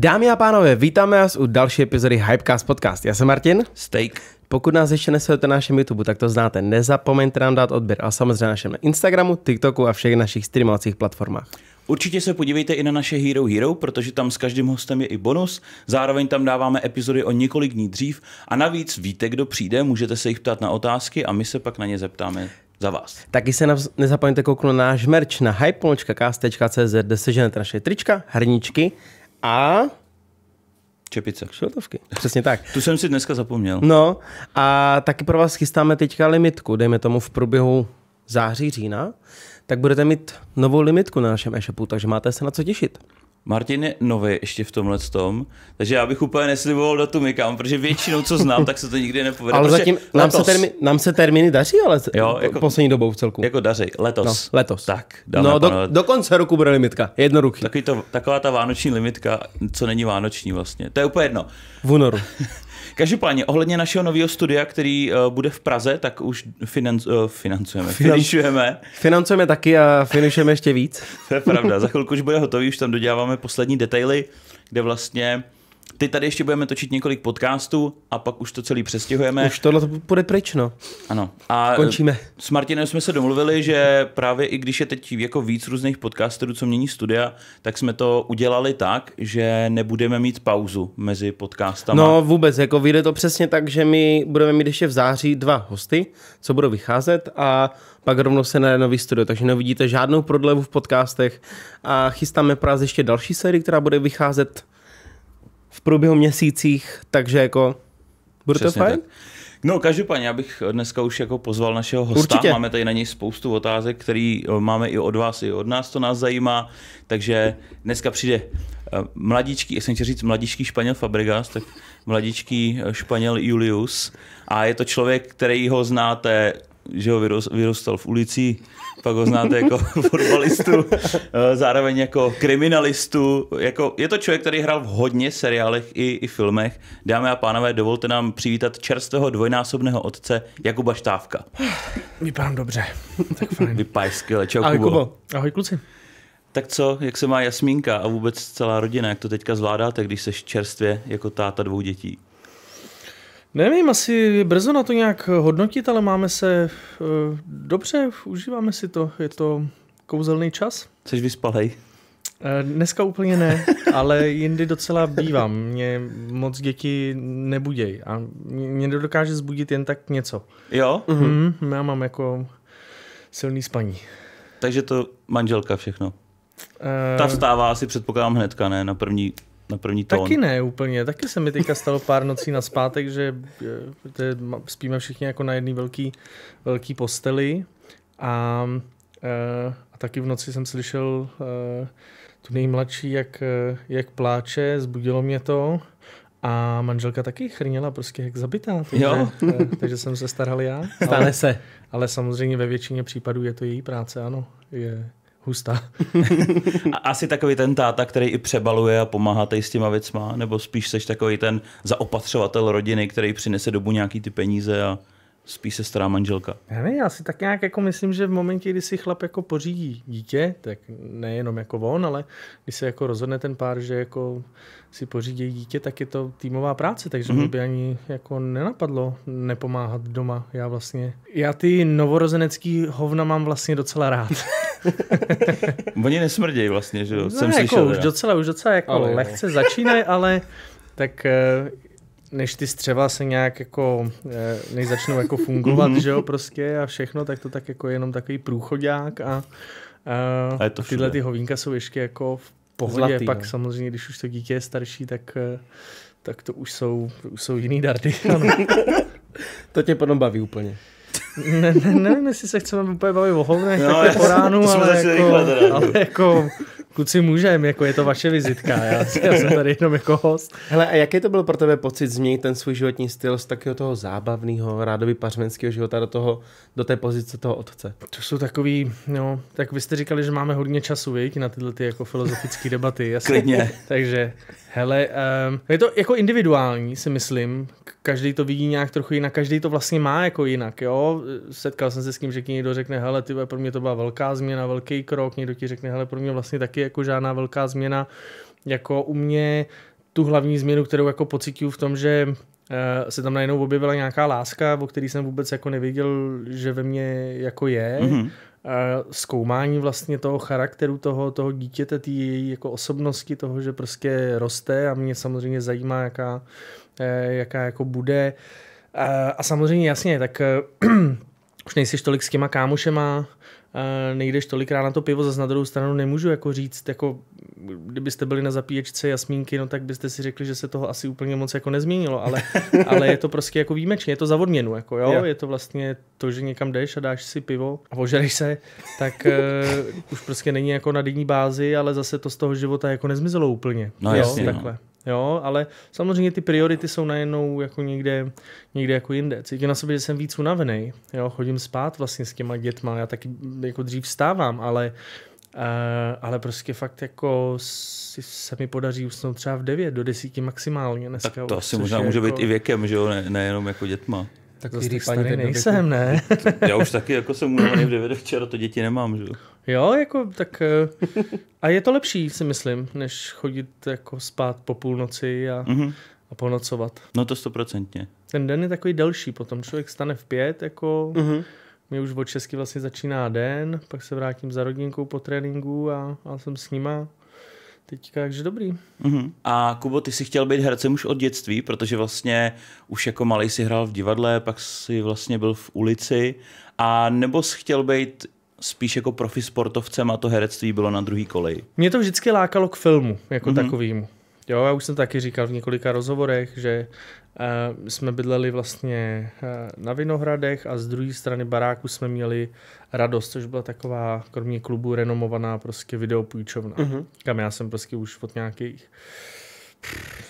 Dámy a pánové, vítáme vás u další epizody Hypecast Podcast. Já jsem Martin. Steak. Pokud nás ještě nesledujete na našem YouTube, tak to znáte. Nezapomeňte nám dát odběr a samozřejmě na našem Instagramu, TikToku a všech našich streamovacích platformách. Určitě se podívejte i na naše Hero Hero, protože tam s každým hostem je i bonus. Zároveň tam dáváme epizody o několik dní dřív a navíc víte, kdo přijde, můžete se jich ptát na otázky a my se pak na ně zeptáme za vás. Taky se nav- nezapomeňte kouknout na náš merch na hype.cast.cz, kde seženete naše trička, hrničky, a Čepice. Šiltovky. Přesně tak. Tu jsem si dneska zapomněl. No a taky pro vás chystáme teďka limitku, dejme tomu v průběhu září, října, tak budete mít novou limitku na našem e-shopu, takže máte se na co těšit. Martin je nový ještě v tomhle tom, takže já bych úplně nesliboval datum nikam, protože většinou, co znám, tak se to nikdy nepovede. Ale zatím nám, se termi, nám se termíny daří, ale jo, jako, poslední dobou v celku. Jako daří, letos. No, letos. Tak, dáme, no, do, do, konce roku bude limitka, jednoduchý. to, taková ta vánoční limitka, co není vánoční vlastně, to je úplně jedno. V únoru. Každopádně, ohledně našeho nového studia, který uh, bude v Praze, tak už financ, uh, financujeme, Finan- Financujeme taky a finišujeme ještě víc. to je pravda, za chvilku už bude hotový, už tam doděláváme poslední detaily, kde vlastně ty tady ještě budeme točit několik podcastů a pak už to celý přestihujeme. Už tohle to bude pryč, no. Ano. A e, Končíme. S Martinem jsme se domluvili, že právě i když je teď jako víc různých podcasterů, co mění studia, tak jsme to udělali tak, že nebudeme mít pauzu mezi podcastama. No vůbec, jako vyjde to přesně tak, že my budeme mít ještě v září dva hosty, co budou vycházet a pak rovnou se na nový studio, takže nevidíte žádnou prodlevu v podcastech a chystáme právě ještě další sérii, která bude vycházet v průběhu měsících, takže jako bude Přesně to fajn? Tak. No, každopádně, já bych dneska už jako pozval našeho hosta. Určitě. Máme tady na něj spoustu otázek, které eh, máme i od vás, i od nás, to nás zajímá. Takže dneska přijde eh, mladíčký, jak jsem chtěl říct, mladíčký Španěl Fabregas, tak mladíčký eh, Španěl Julius. A je to člověk, který ho znáte, že ho vyrostal v ulici pak ho znáte jako fotbalistu, eh, zároveň jako kriminalistu. Jako, je to člověk, který hrál v hodně seriálech i, i filmech. Dámy a pánové, dovolte nám přivítat čerstvého dvojnásobného otce Jakuba Štávka. Vypadám dobře. Tak fajn. Vypadá skvěle. Čau, Ahoj, Kubo. Kubo. Ahoj, kluci. Tak co, jak se má Jasmínka a vůbec celá rodina, jak to teďka zvládáte, když seš čerstvě jako táta dvou dětí? Nevím, asi je brzo na to nějak hodnotit, ale máme se uh, dobře, užíváme si to. Je to kouzelný čas. Jsi vyspalej? Uh, dneska úplně ne, ale jindy docela bývám. Mě moc děti nebuděj a mě nedokáže zbudit jen tak něco. Jo? Mm-hmm. já mám jako silný spaní. Takže to manželka všechno. Uh, Ta vstává asi předpokládám hnedka, ne? Na první na první tón. Taky ne úplně, taky se mi teďka stalo pár nocí na zpátek, že, je, spíme všichni jako na jedné velký, velký posteli a, eh, a taky v noci jsem slyšel eh, tu nejmladší, jak, eh, jak pláče, zbudilo mě to a manželka taky chrněla prostě jak zabitá. Takže, jo. takže jsem se staral já. Stane ale, se. Ale samozřejmě ve většině případů je to její práce, ano. Je, hustá. a asi takový ten táta, který i přebaluje a pomáhá tady s těma věcma, nebo spíš seš takový ten zaopatřovatel rodiny, který přinese dobu nějaký ty peníze a spí se stará manželka? Já ne, já si tak nějak jako myslím, že v momentě, kdy si chlap jako pořídí dítě, tak nejenom jako on, ale když se jako rozhodne ten pár, že jako si pořídí dítě, tak je to týmová práce, takže mm-hmm. by ani jako nenapadlo nepomáhat doma. Já vlastně, já ty novorozenecký hovna mám vlastně docela rád. Oni nesmrdějí vlastně, že jo? No, Jsem jako slyšel. Už já. docela, už docela jako ale lehce jo. začínají, ale tak eh, než ty střeva se nějak jako, eh, než začnou jako fungovat, mhm. že jo, prostě a všechno, tak to tak jako jenom takový průchodák a, a, a, to tyhle ty hovínka jsou ještě jako v pohodě, Zlatý, pak ne? No. samozřejmě, když už to dítě je starší, tak, eh, tak to už jsou, už jsou jiný dardy. to tě potom baví úplně. Ne, ne, nevím, jestli se chceme úplně bavit o hovnech, no, po ránu, jako- ale jako, ale jako, ale jako kluci můžem, jako je to vaše vizitka, já, já jsem tady jenom jako host. Hele, a jaký to byl pro tebe pocit změnit ten svůj životní styl z takového toho zábavného, rádoby pařmenského života do, toho, do té pozice toho otce? To jsou takový, no, tak vy jste říkali, že máme hodně času, viď, na tyhle ty jako filozofické debaty. Jasně. Klidně. Takže, hele, um, je to jako individuální, si myslím, každý to vidí nějak trochu jinak, každý to vlastně má jako jinak, jo. Setkal jsem se s tím, že někdo řekne, hele, ty, pro mě to byla velká změna, velký krok, někdo ti řekne, hele, pro mě vlastně taky jako žádná velká změna. Jako u mě tu hlavní změnu, kterou jako pocituju v tom, že eh, se tam najednou objevila nějaká láska, o který jsem vůbec jako nevěděl, že ve mně jako je. Mm-hmm. Zkoumání vlastně toho charakteru toho, toho dítěte, té její jako osobnosti, toho, že prostě roste a mě samozřejmě zajímá, jaká, eh, jaká jako bude. A samozřejmě jasně, tak už nejsiš tolik s těma kámošema, nejdeš tolikrát na to pivo, zase na druhou stranu nemůžu jako říct, jako kdybyste byli na zapíječce jasmínky, no tak byste si řekli, že se toho asi úplně moc jako nezměnilo, ale, ale je to prostě jako výjimečně, je to za odměnu, jako jo? jo, je to vlastně to, že někam jdeš a dáš si pivo a ožereš se, tak uh, už prostě není jako na denní bázi, ale zase to z toho života jako nezmizelo úplně. No jo, jasně, no. takhle. No. Jo, ale samozřejmě ty priority jsou najednou jako někde, někde jako jinde. Cítím na sobě, že jsem víc unavený. Jo, chodím spát vlastně s těma dětma, já taky jako dřív vstávám, ale Uh, ale prostě fakt jako si, se mi podaří usnout třeba v 9 do 10 maximálně dneska. Tak to asi možná může jako... být i věkem, že jo, ne, nejenom jako dětma. Tak Zas starý nejsem, ne? já už taky jako jsem unavený v 9 včera, to děti nemám, že jo. Jo, jako tak... Eh, a je to lepší, si myslím, než chodit jako spát po půlnoci a, mm-hmm. a ponocovat. No to stoprocentně. Ten den je takový delší potom. Člověk stane v pět, jako... Mm-hmm. Mě už od česky vlastně začíná den, pak se vrátím za rodinkou po tréninku a, a jsem s nima teďka, takže dobrý. Uh-huh. A Kubo, ty jsi chtěl být hercem už od dětství, protože vlastně už jako malý si hrál v divadle, pak si vlastně byl v ulici, a nebo jsi chtěl být spíš jako profi sportovcem a to herectví bylo na druhý kolej. Mě to vždycky lákalo k filmu jako mm-hmm. takovýmu. Jo, já už jsem taky říkal v několika rozhovorech, že uh, jsme bydleli vlastně uh, na Vinohradech a z druhé strany baráku jsme měli Radost, což byla taková, kromě klubu, renomovaná prostě videopůjčovna, mm-hmm. kam já jsem prostě už od nějakých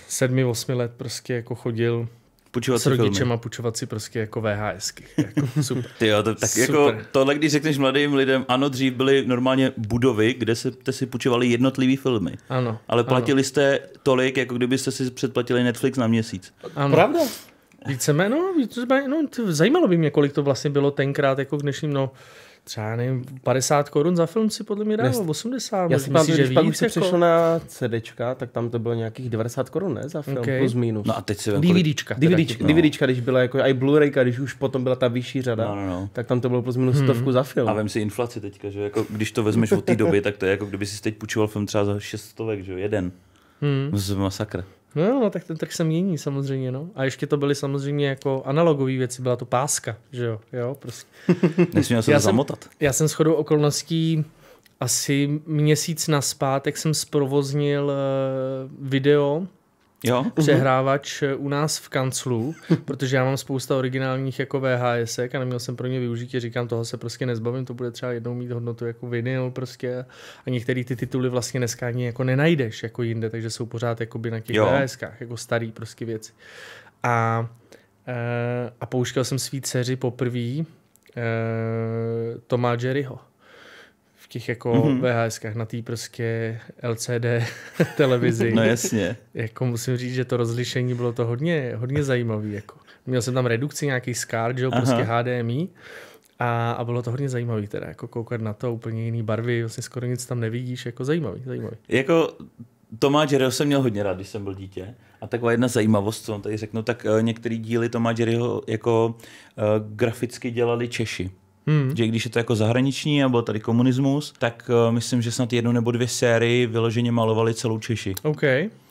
sedmi, osmi let prostě jako chodil Půjčovat s rodičem a půjčovat si prostě jako VHSky. Jako super. Ty jo, to, tak super. jako tohle, když řekneš mladým lidem, ano, dřív byly normálně budovy, kde jste si půjčovali jednotlivý filmy. Ano. Ale platili ano. jste tolik, jako kdybyste si předplatili Netflix na měsíc. Ano. Pravda? Víceméně, no, víceméně, no, zajímalo by mě, kolik to vlastně bylo tenkrát, jako k dnešním, no, třeba nevím, 50 korun za film si podle mě dávalo 80. Já si že když pak už se jako- přešlo na CDčka, tak tam to bylo nějakých 90 korun, ne, za film, okay. plus minus. No a teď si vem, DVDčka. Kolik... DVDčka, no. DVDčka, když byla jako i Blu-rayka, když už potom byla ta vyšší řada, no, no, no. tak tam to bylo plus minus hmm. stovku za film. A vem si inflaci teďka, že jako, když to vezmeš od té doby, tak to je jako kdyby si teď půjčoval film třeba za 600, že jo, jeden. Hmm. Z masakr. No, no tak ten trh se mění samozřejmě, no. A ještě to byly samozřejmě jako analogové věci, byla to páska, že jo, jo, prostě. Nesměl se já zamotat. Jsem, já jsem shodou okolností asi měsíc naspátek jsem zprovoznil eh, video Jo? přehrávač eh, u nás v kanclu, protože já mám spousta originálních jako VHS a neměl jsem pro ně využití, říkám, toho se prostě nezbavím, to bude třeba jednou mít hodnotu jako vinyl prostě a některé ty tituly vlastně dneska ani jako nenajdeš jako jinde, takže jsou pořád jakoby na těch jo. VHSkách, jako starý prostě věci. A, eh, a pouštěl jsem svý dceři poprvé eh, Toma Jerryho těch jako mm-hmm. VHSkách na té prostě LCD televizi. no jasně. Jako musím říct, že to rozlišení bylo to hodně, hodně zajímavé. Jako. Měl jsem tam redukci nějaký SCART, že jo, prostě HDMI. A, a bylo to hodně zajímavý teda, jako koukat na to, úplně jiný barvy, vlastně skoro nic tam nevidíš, jako zajímavý, zajímavý. Jako Tomá Jerryho jsem měl hodně rád, když jsem byl dítě. A taková jedna zajímavost, co on tady řeknu, no tak eh, některé díly Tomá Jerryho jako uh, graficky dělali Češi. Hmm. Že když je to jako zahraniční a byl tady komunismus, tak uh, myslím, že snad jednu nebo dvě sérii vyloženě malovali celou Češi. OK,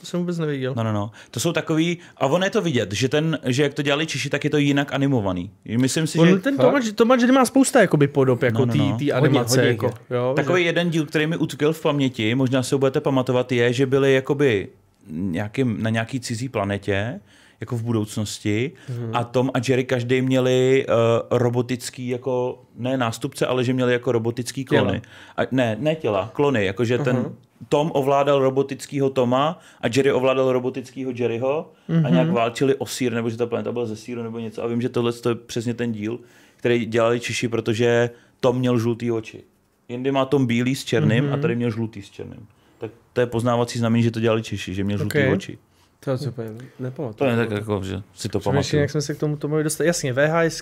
to jsem vůbec neviděl. No, no, no. To jsou takový, a ono je to vidět, že ten, že jak to dělali Češi, tak je to jinak animovaný. Myslím si, on, že... Ten Tomáš, Tomáš má spousta jakoby podob, jako no, no, no. ty animace. Hodně, hodně jako, jo, takový že... jeden díl, který mi utkvěl v paměti, možná se ho budete pamatovat, je, že byli jakoby nějaký, na nějaký cizí planetě jako v budoucnosti. Hmm. A Tom a Jerry každý měli uh, robotický jako, ne nástupce, ale že měli jako robotický klony. A, ne, ne těla, klony, jakože uh-huh. ten mhm. Tom ovládal robotického Toma a Jerry ovládal robotického Jerryho mm-hmm. a mhm. nějak válčili o sír, nebo že ta planeta byla ze síru nebo něco. A vím, že tohle je přesně ten díl, který dělali Češi, protože Tom měl žlutý oči. Jindy má Tom bílý s černým mm-hmm. a mhm. tady měl žlutý s černým. Tak to je poznávací znamení, že to dělali Češi, že měl žlutý okay. oči. To si úplně nepamatuju. To je tak jako, že si to pamatuju. jak jsme se k tomu to mohli dostat. Jasně, VHS,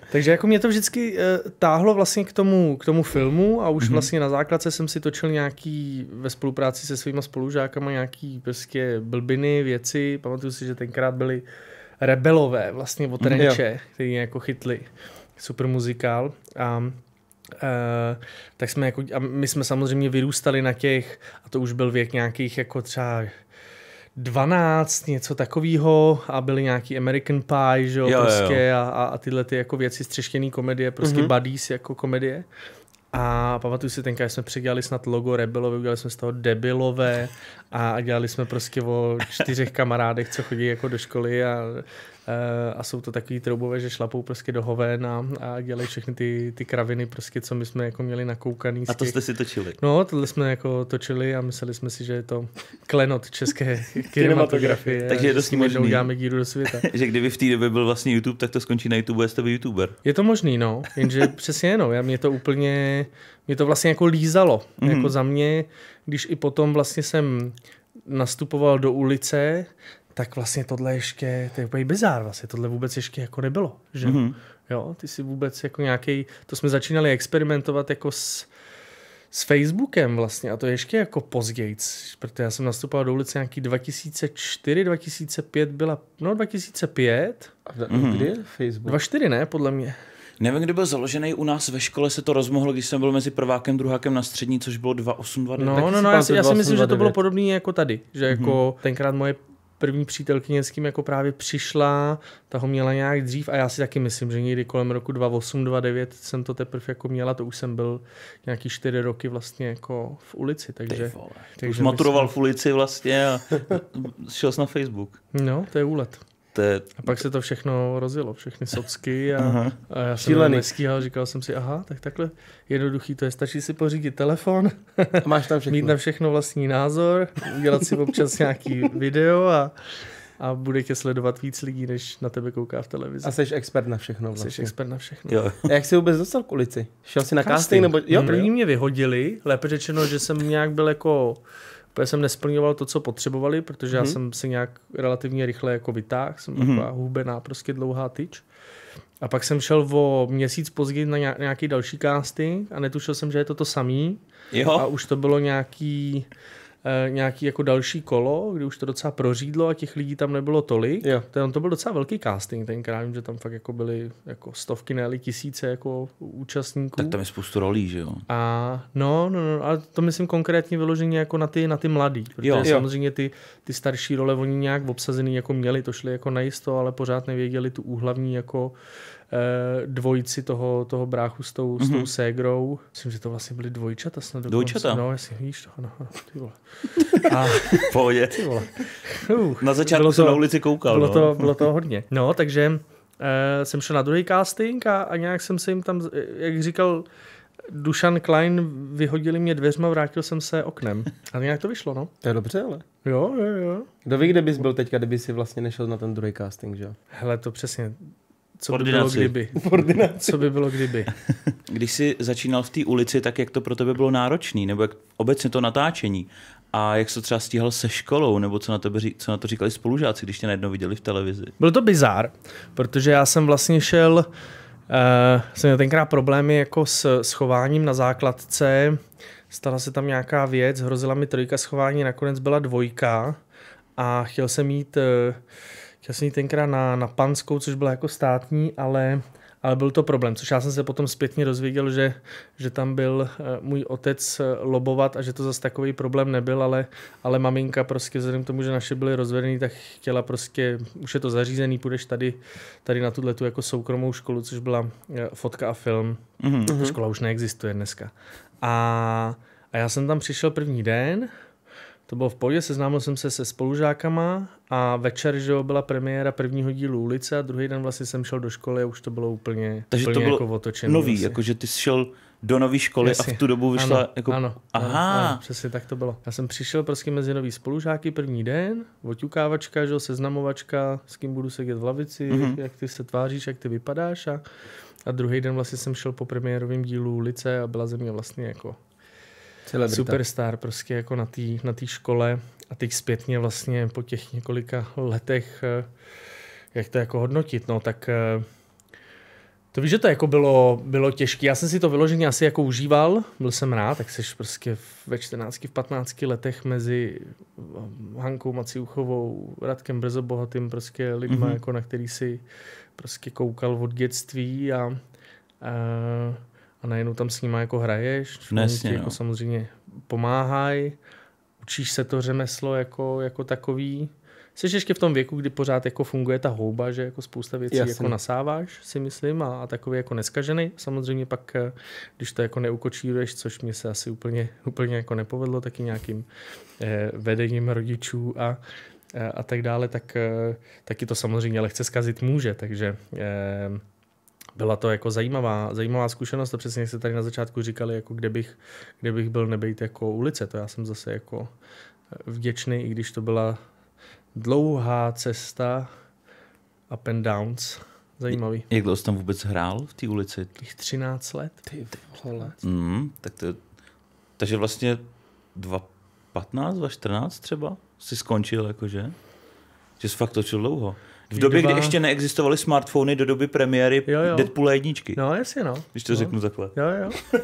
Takže jako mě to vždycky uh, táhlo vlastně k tomu, k tomu filmu a už mm-hmm. vlastně na základce jsem si točil nějaký ve spolupráci se svýma spolužákama nějaký prostě blbiny, věci. Pamatuju si, že tenkrát byly rebelové vlastně od mhm. Renče, mm, který jako chytli. Super muzikál. A Uh, tak jsme jako, a my jsme samozřejmě vyrůstali na těch, a to už byl věk nějakých jako třeba 12, něco takového a byly nějaký American Pie, že jo, jo prostě jo. A, a tyhle ty jako věci, střeštěný komedie, prostě mm-hmm. buddies jako komedie. A pamatuju si tenkrát, jsme předělali snad logo Rebelovi, udělali jsme z toho debilové a dělali jsme prostě o čtyřech kamarádech, co chodí jako do školy a Eh, a jsou to takový troubové, že šlapou prostě do hoven a, a dělají všechny ty, ty kraviny, prostě, co my jsme jako měli nakoukaný. A to jste si točili? No, tohle jsme jako točili a mysleli jsme si, že je to klenot české kinematografie. Takže je to tím možný. Uděláme díru do světa. že kdyby v té době byl vlastně YouTube, tak to skončí na YouTube a jste YouTuber. Je to možný, no. Jenže přesně no. Já mě to úplně, mě to vlastně jako lízalo. Mm-hmm. Jako za mě, když i potom vlastně jsem nastupoval do ulice, tak vlastně tohle ještě, to je úplně bizár vlastně, tohle vůbec ještě jako nebylo, že mm-hmm. jo, ty si vůbec jako nějaký, to jsme začínali experimentovat jako s, s Facebookem vlastně a to ještě jako později, protože já jsem nastupoval do ulice nějaký 2004, 2005 byla, no 2005. A v, mm-hmm. kdy Facebook? 24 ne, podle mě. Nevím, kdy byl založený u nás ve škole, se to rozmohlo, když jsem byl mezi prvákem, druhákem na střední, což bylo 2829. No, no, no, já si, já si myslím, že to bylo podobné jako tady, že jako mm-hmm. tenkrát moje první přítelkyně, s kým jako právě přišla, ta ho měla nějak dřív a já si taky myslím, že někdy kolem roku 2008, 2009 jsem to teprve jako měla, to už jsem byl nějaký čtyři roky vlastně jako v ulici, takže... Ty takže už maturoval myslím... v ulici vlastně a šel jsi na Facebook. No, to je úlet. To je... A pak se to všechno rozjelo, všechny socky a, a já jsem Šílený. říkal jsem si, aha, tak takhle jednoduchý to je, stačí si pořídit telefon, a máš tam všechno. mít na všechno vlastní názor, udělat si občas nějaký video a, a bude tě sledovat víc lidí, než na tebe kouká v televizi. A jsi expert na všechno vlastně. Jsi expert na všechno. Jo. A jak jsi vůbec dostal k ulici? Šel jsi na casting? casting nebo... Jo, první mě vyhodili, lépe řečeno, že jsem nějak byl jako Protože jsem nesplňoval to, co potřebovali, protože mm-hmm. já mhm. jsem se nějak relativně rychle jako vytáhl, jsem mm-hmm. taková hubená, prostě dlouhá tyč. A pak jsem šel o měsíc později na nějaký další casting a netušil jsem, že je to to samý. Jo. A už to bylo nějaký Eh, nějaký jako další kolo, kdy už to docela prořídlo a těch lidí tam nebylo tolik. Jo. Ten, to byl docela velký casting tenkrát, vím, že tam fakt jako byly jako stovky, ne tisíce jako účastníků. Tak tam je spoustu rolí, že jo? A no, no, no ale to myslím konkrétně vyloženě jako na ty, na ty mladý, protože jo, jo. samozřejmě ty, ty starší role oni nějak obsazený jako měli, to šli jako najisto, ale pořád nevěděli tu úhlavní jako Eh, dvojici toho, toho bráchu s tou, mm-hmm. s tou mhm. ségrou. Myslím, že to vlastně byly dvojčata snad dokonce. Dvojčata? No, jestli víš to, no, ty vole. A, Pohodě. Ty vole. Uch, na začátku jsem na ulici koukal. Bylo, no. to, bylo to hodně. No, takže uh, jsem šel na druhý casting a, a nějak jsem se jim tam, jak říkal Dušan Klein, vyhodili mě dveřma, vrátil jsem se oknem. A nějak to vyšlo, no. To je dobře, ale. Jo, jo, jo. Kdo ví, kde bys byl teďka, kdyby si vlastně nešel na ten druhý casting, že jo? Hele, to přesně co by bylo kdyby? Co by bylo kdyby? Když jsi začínal v té ulici, tak jak to pro tebe bylo náročné, nebo jak obecně to natáčení? A jak se třeba stíhal se školou, nebo co na, tebe, co na to říkali spolužáci, když tě najednou viděli v televizi? Byl to bizár, protože já jsem vlastně šel, uh, jsem měl tenkrát problémy jako s schováním na základce, stala se tam nějaká věc, hrozila mi trojka schování, nakonec byla dvojka a chtěl jsem mít... Uh, eh, Chtěl jsem jít tenkrát na, na Panskou, což byla jako státní, ale, ale byl to problém, což já jsem se potom zpětně dozvěděl, že, že tam byl eh, můj otec eh, lobovat a že to zase takový problém nebyl, ale, ale maminka prostě vzhledem k tomu, že naše byly rozvedený, tak chtěla prostě, už je to zařízený, půjdeš tady, tady na tuhle tu jako soukromou školu, což byla eh, fotka a film. Mm-hmm. Škola už neexistuje dneska. A, a já jsem tam přišel první den, to bylo v pohodě, seznámil jsem se se spolužákama a večer, že jo, byla premiéra prvního dílu ulice a druhý den vlastně jsem šel do školy a už to bylo úplně, Takže úplně to bylo jako otočené. Nový, vlastně. jakože ty jsi šel do nové školy Jasně. a v tu dobu vyšla ano, jako... Ano, Aha. Ano, ano, přesně tak to bylo. Já jsem přišel prostě mezi nový spolužáky první den, oťukávačka, že jo, seznamovačka, s kým budu sedět v lavici, mm-hmm. jak ty se tváříš, jak ty vypadáš a, a druhý den vlastně jsem šel po premiérovém dílu ulice a byla ze mě vlastně jako Celebrita. superstar prostě jako na té na škole a teď zpětně vlastně po těch několika letech, eh, jak to jako hodnotit, no tak eh, to víš, že to jako bylo, bylo těžké. Já jsem si to vyloženě asi jako užíval, byl jsem rád, tak jsi prostě ve 14, v 15 letech mezi eh, Hankou Maciuchovou, Radkem Brzo Bohatým, prostě lidma, mm-hmm. jako na který si prostě koukal od dětství a, a a najednou tam s nima jako hraješ, oni ti jako no. samozřejmě pomáhají, učíš se to řemeslo jako, jako takový. Jsi ještě v tom věku, kdy pořád jako funguje ta houba, že jako spousta věcí jako nasáváš, si myslím, a, a takový jako neskažený. Samozřejmě pak, eh, když to jako neukočíruješ, což mě se asi úplně, úplně jako nepovedlo, taky nějakým eh, vedením rodičů a, eh, a tak dále, tak eh, taky to samozřejmě lehce zkazit může, takže eh, byla to jako zajímavá, zajímavá zkušenost a přesně jak se tady na začátku říkali, jako kde bych, kde bych byl nebejt jako ulice, to já jsem zase jako eh, vděčný, i když to byla dlouhá cesta up and downs. Zajímavý. Jak dlouho jsi tam vůbec hrál v té ulici? Těch 13 let. Ty vole. Mm, tak to, takže vlastně 2015, 2014 třeba Si skončil jakože? Že jsi fakt točil dlouho. V době, kdy ještě neexistovaly smartfony do doby premiéry jo, jo. Deadpoola jedničky. No, jasně, no. Když to no. řeknu takhle. Jo, jo.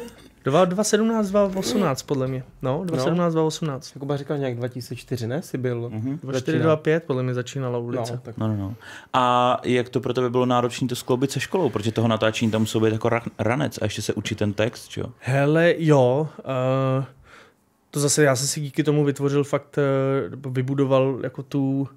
2017, 2018 podle mě. No, 2017, no. 2018. Jakuba říkal nějak 2004, ne? Jsi byl. Mm-hmm. 2005, podle mě začínala ulice. No, tak. No, no, no. A jak to pro tebe bylo náročné to skloubit se školou? Protože toho natáčení tam musí být jako ranec a ještě se učí ten text, jo? Hele, jo. Uh, to zase já jsem si díky tomu vytvořil fakt, uh, vybudoval jako tu uh,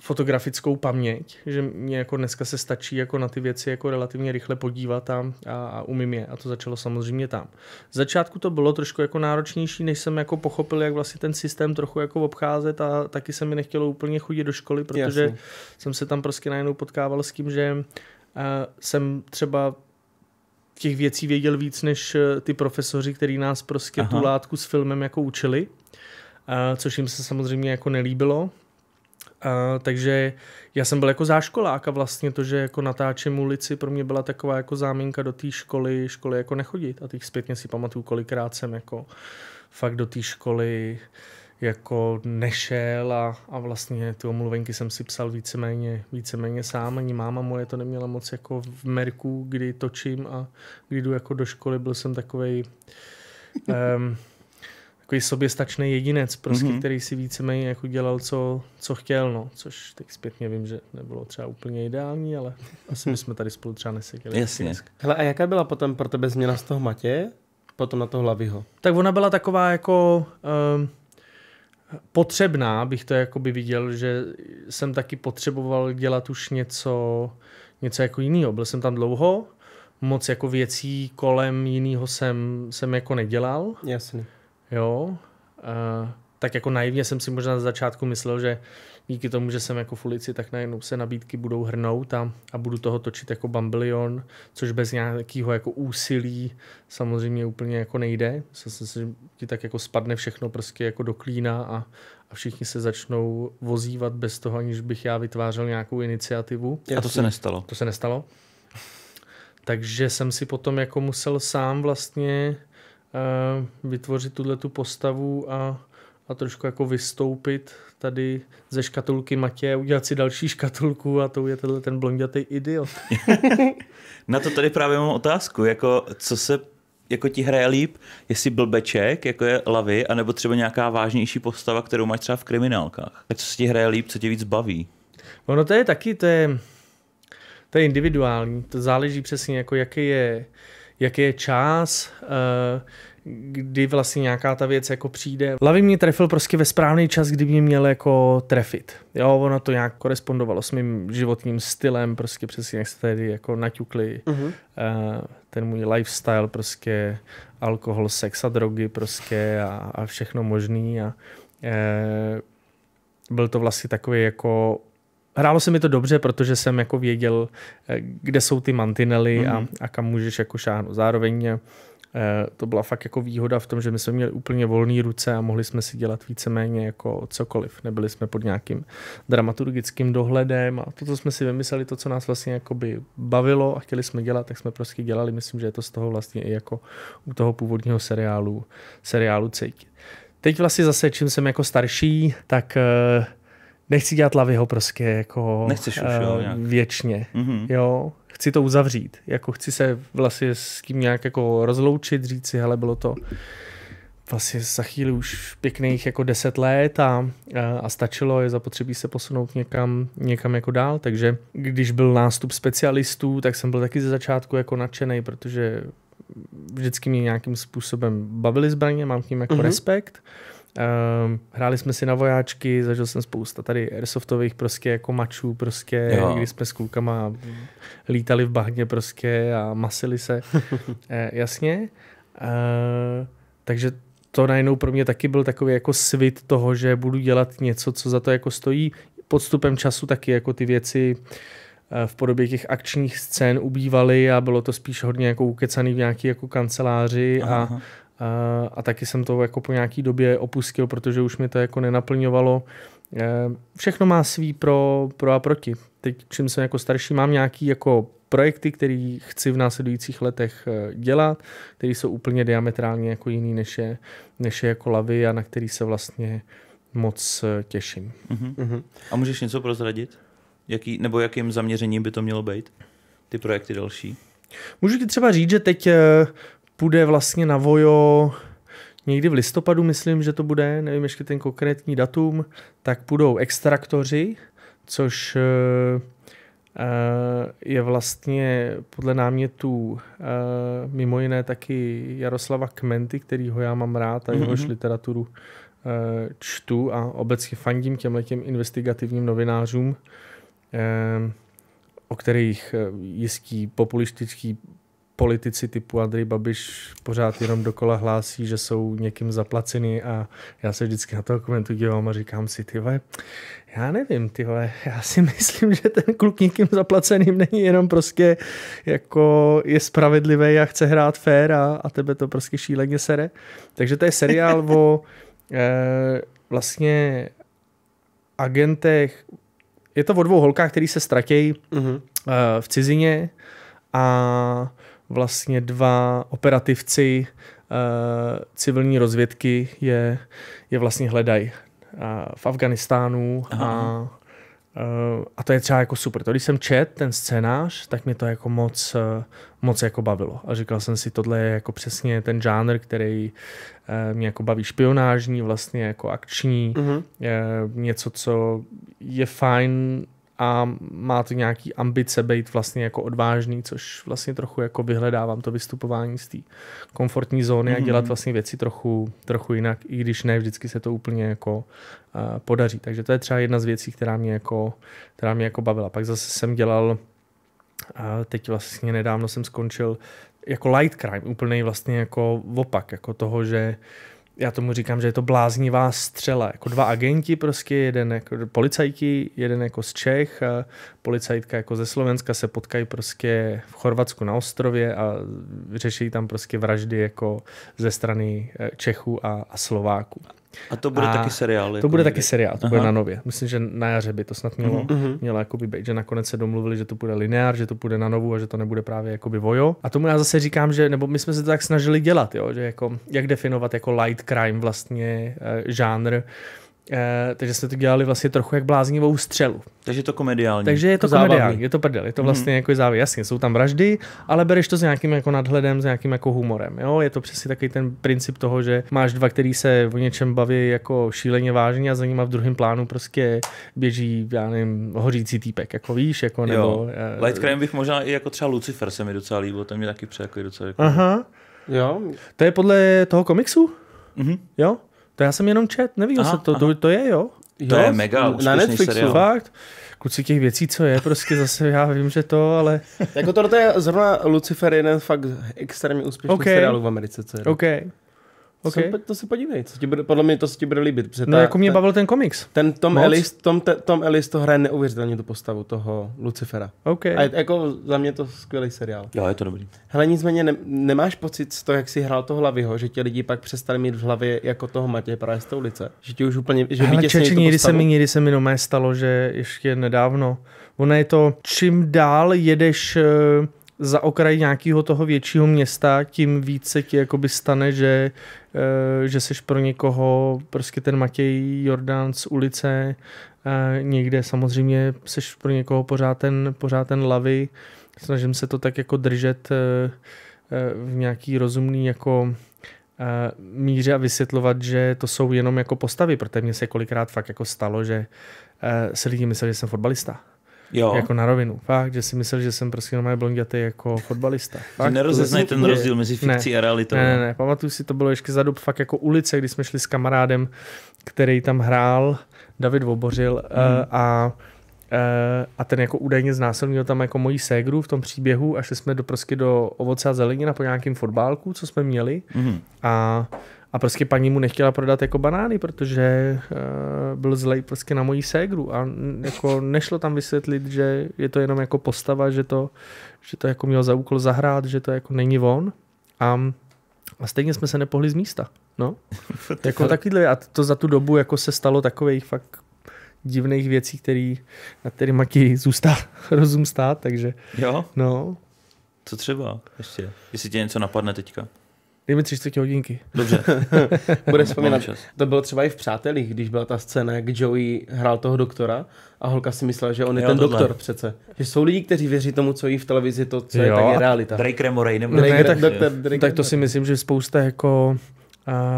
fotografickou paměť, že mě jako dneska se stačí jako na ty věci jako relativně rychle podívat a, a, a umím je. A to začalo samozřejmě tam. V začátku to bylo trošku jako náročnější, než jsem jako pochopil, jak vlastně ten systém trochu jako obcházet a taky se mi nechtělo úplně chodit do školy, protože Jasně. jsem se tam prostě najednou potkával s tím, že uh, jsem třeba těch věcí věděl víc než eh, ty profesoři, který nás prostě Aha. tu látku s filmem jako učili, uh, což jim se samozřejmě jako nelíbilo a, takže já jsem byl jako záškolák a vlastně to, že jako natáčím ulici, pro mě byla taková jako záminka do té školy, školy jako nechodit. A teď zpětně si pamatuju, kolikrát jsem jako fakt do té školy jako nešel a, a vlastně ty omluvenky jsem si psal víceméně, víceméně sám. Ani máma moje to neměla moc jako v merku, kdy točím a kdy jdu jako do školy, byl jsem takovej um, takový soběstačný jedinec, prostě, mm-hmm. který si víceméně jako dělal, co, co chtěl, no. Což teď zpětně vím, že nebylo třeba úplně ideální, ale asi jsme tady spolu třeba neseděli. Jasně. Hele, a jaká byla potom pro tebe změna z toho Matě, potom na toho Hlavyho? Tak ona byla taková jako... Um, potřebná, bych to jakoby viděl, že jsem taky potřeboval dělat už něco, něco jako jiného. Byl jsem tam dlouho, moc jako věcí kolem jiného jsem, jsem jako nedělal. Jasně jo, uh, tak jako naivně jsem si možná na začátku myslel, že díky tomu, že jsem jako v ulici, tak najednou se nabídky budou hrnout a, a budu toho točit jako bambilion, což bez nějakého jako úsilí samozřejmě úplně jako nejde. Myslím si, že ti tak jako spadne všechno prostě jako do klína a, a všichni se začnou vozívat bez toho, aniž bych já vytvářel nějakou iniciativu. A to se nestalo. To se nestalo. Takže jsem si potom jako musel sám vlastně Eh, vytvořit tuhle tu postavu a, a trošku jako vystoupit tady ze škatulky Matěje, udělat si další škatulku a to je tenhle ten blondětej idiot. Na to tady právě mám otázku, jako co se jako ti hraje líp, jestli blbeček, jako je lavy, anebo třeba nějaká vážnější postava, kterou máš třeba v kriminálkách. Tak co se ti hraje líp, co tě víc baví? Ono to je taky, to je, to je individuální, to záleží přesně, jako jaký je, uh, Jaký je čas, eh, kdy vlastně nějaká ta věc jako přijde. Lavi mě trefil prostě ve správný čas, kdy mě měl jako trefit. Jo, ono to nějak korespondovalo s mým životním stylem, prostě přesně jak se tady jako naťukli. Uh-huh. Ten můj lifestyle, prostě alkohol, sex a drogy prostě a, a všechno možný a e, byl to vlastně takový jako hrálo se mi to dobře, protože jsem jako věděl, eh, kde jsou ty mantinely mm. a, mhm. a kam můžeš jako šáhnout. Zároveň eh, to byla fakt jako výhoda v tom, že my jsme měli úplně volné ruce a mohli jsme si dělat víceméně jako cokoliv. Nebyli jsme pod nějakým dramaturgickým dohledem a to, co jsme si vymysleli, to, co nás vlastně jakoby bavilo a chtěli jsme dělat, tak jsme prostě dělali. Myslím, že je to z toho vlastně i jako u toho původního seriálu, seriálu cítit. Teď vlastně zase, čím jsem jako starší, tak uh, nechci dělat lavyho prostě jako Nechceš už, eh, jo, věčně. Mm-hmm. Jo, chci to uzavřít. Jako chci se vlastně s tím nějak jako rozloučit, říct si, hele, bylo to vlastně za chvíli už pěkných jako deset let a, eh, a stačilo, je zapotřebí se posunout někam, někam jako dál, takže když byl nástup specialistů, tak jsem byl taky ze začátku jako nadšený, protože vždycky mě nějakým způsobem bavili zbraně, mám k ním jako mm-hmm. respekt. Ehm, hráli jsme si na vojáčky, zažil jsem spousta tady airsoftových prostě jako mačů prostě, jo. kdy jsme s klukama lítali v bahně prostě a masili se. e, jasně. E, takže to najednou pro mě taky byl takový jako svit toho, že budu dělat něco, co za to jako stojí. Podstupem času taky jako ty věci eh, v podobě těch akčních scén ubývaly a bylo to spíš hodně jako ukecaný v nějaký jako kanceláři Aha. a a, a taky jsem to jako po nějaký době opustil, protože už mi to jako nenaplňovalo. E, všechno má svý pro, pro a proti. Teď, čím jsem jako starší, mám nějaký jako projekty, které chci v následujících letech e, dělat, které jsou úplně diametrálně jako jiný než je, než je jako lavy a na který se vlastně moc e, těším. Uh-huh. Uh-huh. A můžeš něco prozradit? Jaký, nebo jakým zaměřením by to mělo být? Ty projekty další? Můžu ti třeba říct, že teď půjde vlastně na Vojo někdy v listopadu, myslím, že to bude, nevím ještě ten konkrétní datum, tak půjdou extraktoři, což eh, eh, je vlastně podle námětů eh, mimo jiné taky Jaroslava Kmenty, kterýho já mám rád a jehož mm-hmm. literaturu čtu a obecně fandím těmhle těm investigativním novinářům, o kterých jistí populistický politici typu Andrej Babiš pořád jenom dokola hlásí, že jsou někým zaplaceni a já se vždycky na toho komentu dívám a říkám si, ty vole, já nevím, ty vole, já si myslím, že ten kluk někým zaplaceným není jenom prostě jako je spravedlivý a chce hrát fér a, a tebe to prostě šíleně sere. Takže to je seriál o e, vlastně agentech, je to o dvou holkách, který se ztratějí mm-hmm. e, eh, v cizině a vlastně dva operativci eh, civilní rozvědky je, je vlastně hledají eh, v Afganistánu a eh, a to je třeba jako super. To, když jsem čet ten scénář, tak mě to jako moc, moc jako bavilo. A říkal jsem si, tohle je jako přesně ten žánr, který mě jako baví špionážní, vlastně jako akční, mm-hmm. něco, co je fajn a má to nějaký ambice být vlastně jako odvážný, což vlastně trochu jako vyhledávám to vystupování z té komfortní zóny mm-hmm. a mhm. dělat vlastně věci trochu, trochu jinak, i když ne vždycky se to úplně jako uh, podaří. Takže to je třeba jedna z věcí, která mě jako, která mě jako bavila. Pak zase jsem dělal uh, teď vlastně nedávno jsem skončil jako light crime, úplný vlastně jako opak, jako toho, že uh, já tomu říkám, že je to bláznivá střela. Jako dva agenti prostě, jeden jako policajti, jeden jako z Čech, a policajtka jako ze Slovenska se potkají prostě v Chorvatsku na ostrově a řeší tam prostě vraždy jako ze strany eh, Čechů a, a Slováků. A to bude a taky seriál. To jako bude někde. taky seriál, to Aha. bude na nově. Myslím, že na jaře by to snad mělo, uh-huh. mělo jakoby být, že nakonec se domluvili, že to bude lineár, že to bude na novu a že to nebude právě jakoby vojo. A tomu já zase říkám, že, nebo my jsme se to tak snažili dělat, jo, že jako, jak definovat jako light crime vlastně eh, žánr, Eh, takže jsme to dělali vlastně trochu jak bláznivou střelu. Takže je to komediální. Takže je to, to komediální, je to prdel, je to mhm. vlastně mm. jako závěr. Jasně, jsou tam vraždy, ale bereš to s nějakým jako nadhledem, s nějakým jako humorem. Jo? Je to přesně takový ten princip toho, že máš dva, který se o něčem baví jako šíleně vážně a za nima v druhém plánu prostě běží, já nevím, hořící týpek, jako víš, jako nebo... Jo. Eh, Light Crime bych možná i jako třeba Lucifer se mi docela líbil, to mě taky přijde jako docela jako... Aha. Jo. To je podle toho komiksu? Mm-hmm. Jo? To já jsem jenom čet, nevím, jestli to, to, to je jo. To jo, je mega úspěšný Na Netflixu, seriál. fakt. Kluci těch věcí, co je, prostě zase já vím, že to, ale... jako to, to je zrovna Lucifer jeden fakt extrémně úspěšný okay. seriál v Americe, co je. Okay. Okay. Se, to se podívej, co ti bude, podle mě to se ti bude líbit. Protože no, ta, no jako mě ta, bavil ten komiks. Ten Tom Moc. Ellis, Tom, te, Tom Ellis to hraje neuvěřitelně tu postavu toho Lucifera. Okay. A je, jako za mě to skvělý seriál. Jo, je to dobrý. Hele, nicméně ne, nemáš pocit z toho, jak si hrál to Hlavyho, že ti lidi pak přestali mít v hlavě jako toho Matěje právě z té ulice? Že ti už úplně, že Hele, čeči, někdy se mi, někdy se mi no stalo, že ještě nedávno. Ono je to, čím dál jedeš uh, za okraj nějakého toho většího města, tím více ti jakoby stane, že, eh, že seš pro někoho prostě ten Matěj Jordán z ulice eh, někde. Samozřejmě seš pro někoho pořád ten, pořád ten lavy. Snažím se to tak jako držet eh, v nějaký rozumný jako míře a vysvětlovat, že to jsou jenom jako postavy, protože mně se kolikrát fakt jako stalo, že se lidi mysleli, že jsem fotbalista. Jo. Jako na rovinu. Fakt, že si myslel, že jsem prostě normálně blondětej jako fotbalista. Fakt, Nerozeznají ten rozdíl mezi fikcí ne, a realitou. Ne, ne, ne. Pamatuju si, to bylo ještě za dob fakt jako ulice, kdy jsme šli s kamarádem, který tam hrál, David Vobořil eh, hmm. a eh, a ten jako údajně znásilnil tam jako moji ségru v tom příběhu a šli jsme do, prostě do ovoce a zelenina po nějakém fotbálku, co jsme měli mm. a, a prostě paní mu nechtěla prodat jako banány, protože uh, byl zlej prostě na mojí ségru a jako nešlo tam vysvětlit, že je to jenom jako postava, že to, že to jako měl za úkol zahrát, že to jako není on. A, a stejně jsme se nepohli z místa. No, jako takovýhle. A to za tu dobu jako se stalo takových fakt divných věcí, který, na kterýma ti zůstá rozum stát, takže... Jo? No. Co třeba ještě? Jestli tě něco napadne teďka? Dej mi tři čtvrtě hodinky. Dobře. Bude vzpomínat. To bylo třeba i v Přátelích, když byla ta scéna, jak Joey hrál toho doktora a holka si myslela, že on je jo, ten tohle. doktor přece. Že jsou lidi, kteří věří tomu, co jí v televizi, to, co jo. je, tak je realita. Drake Remoray. Nebo Drake, tak, doktor, Drake tak to si myslím, že spousta jako a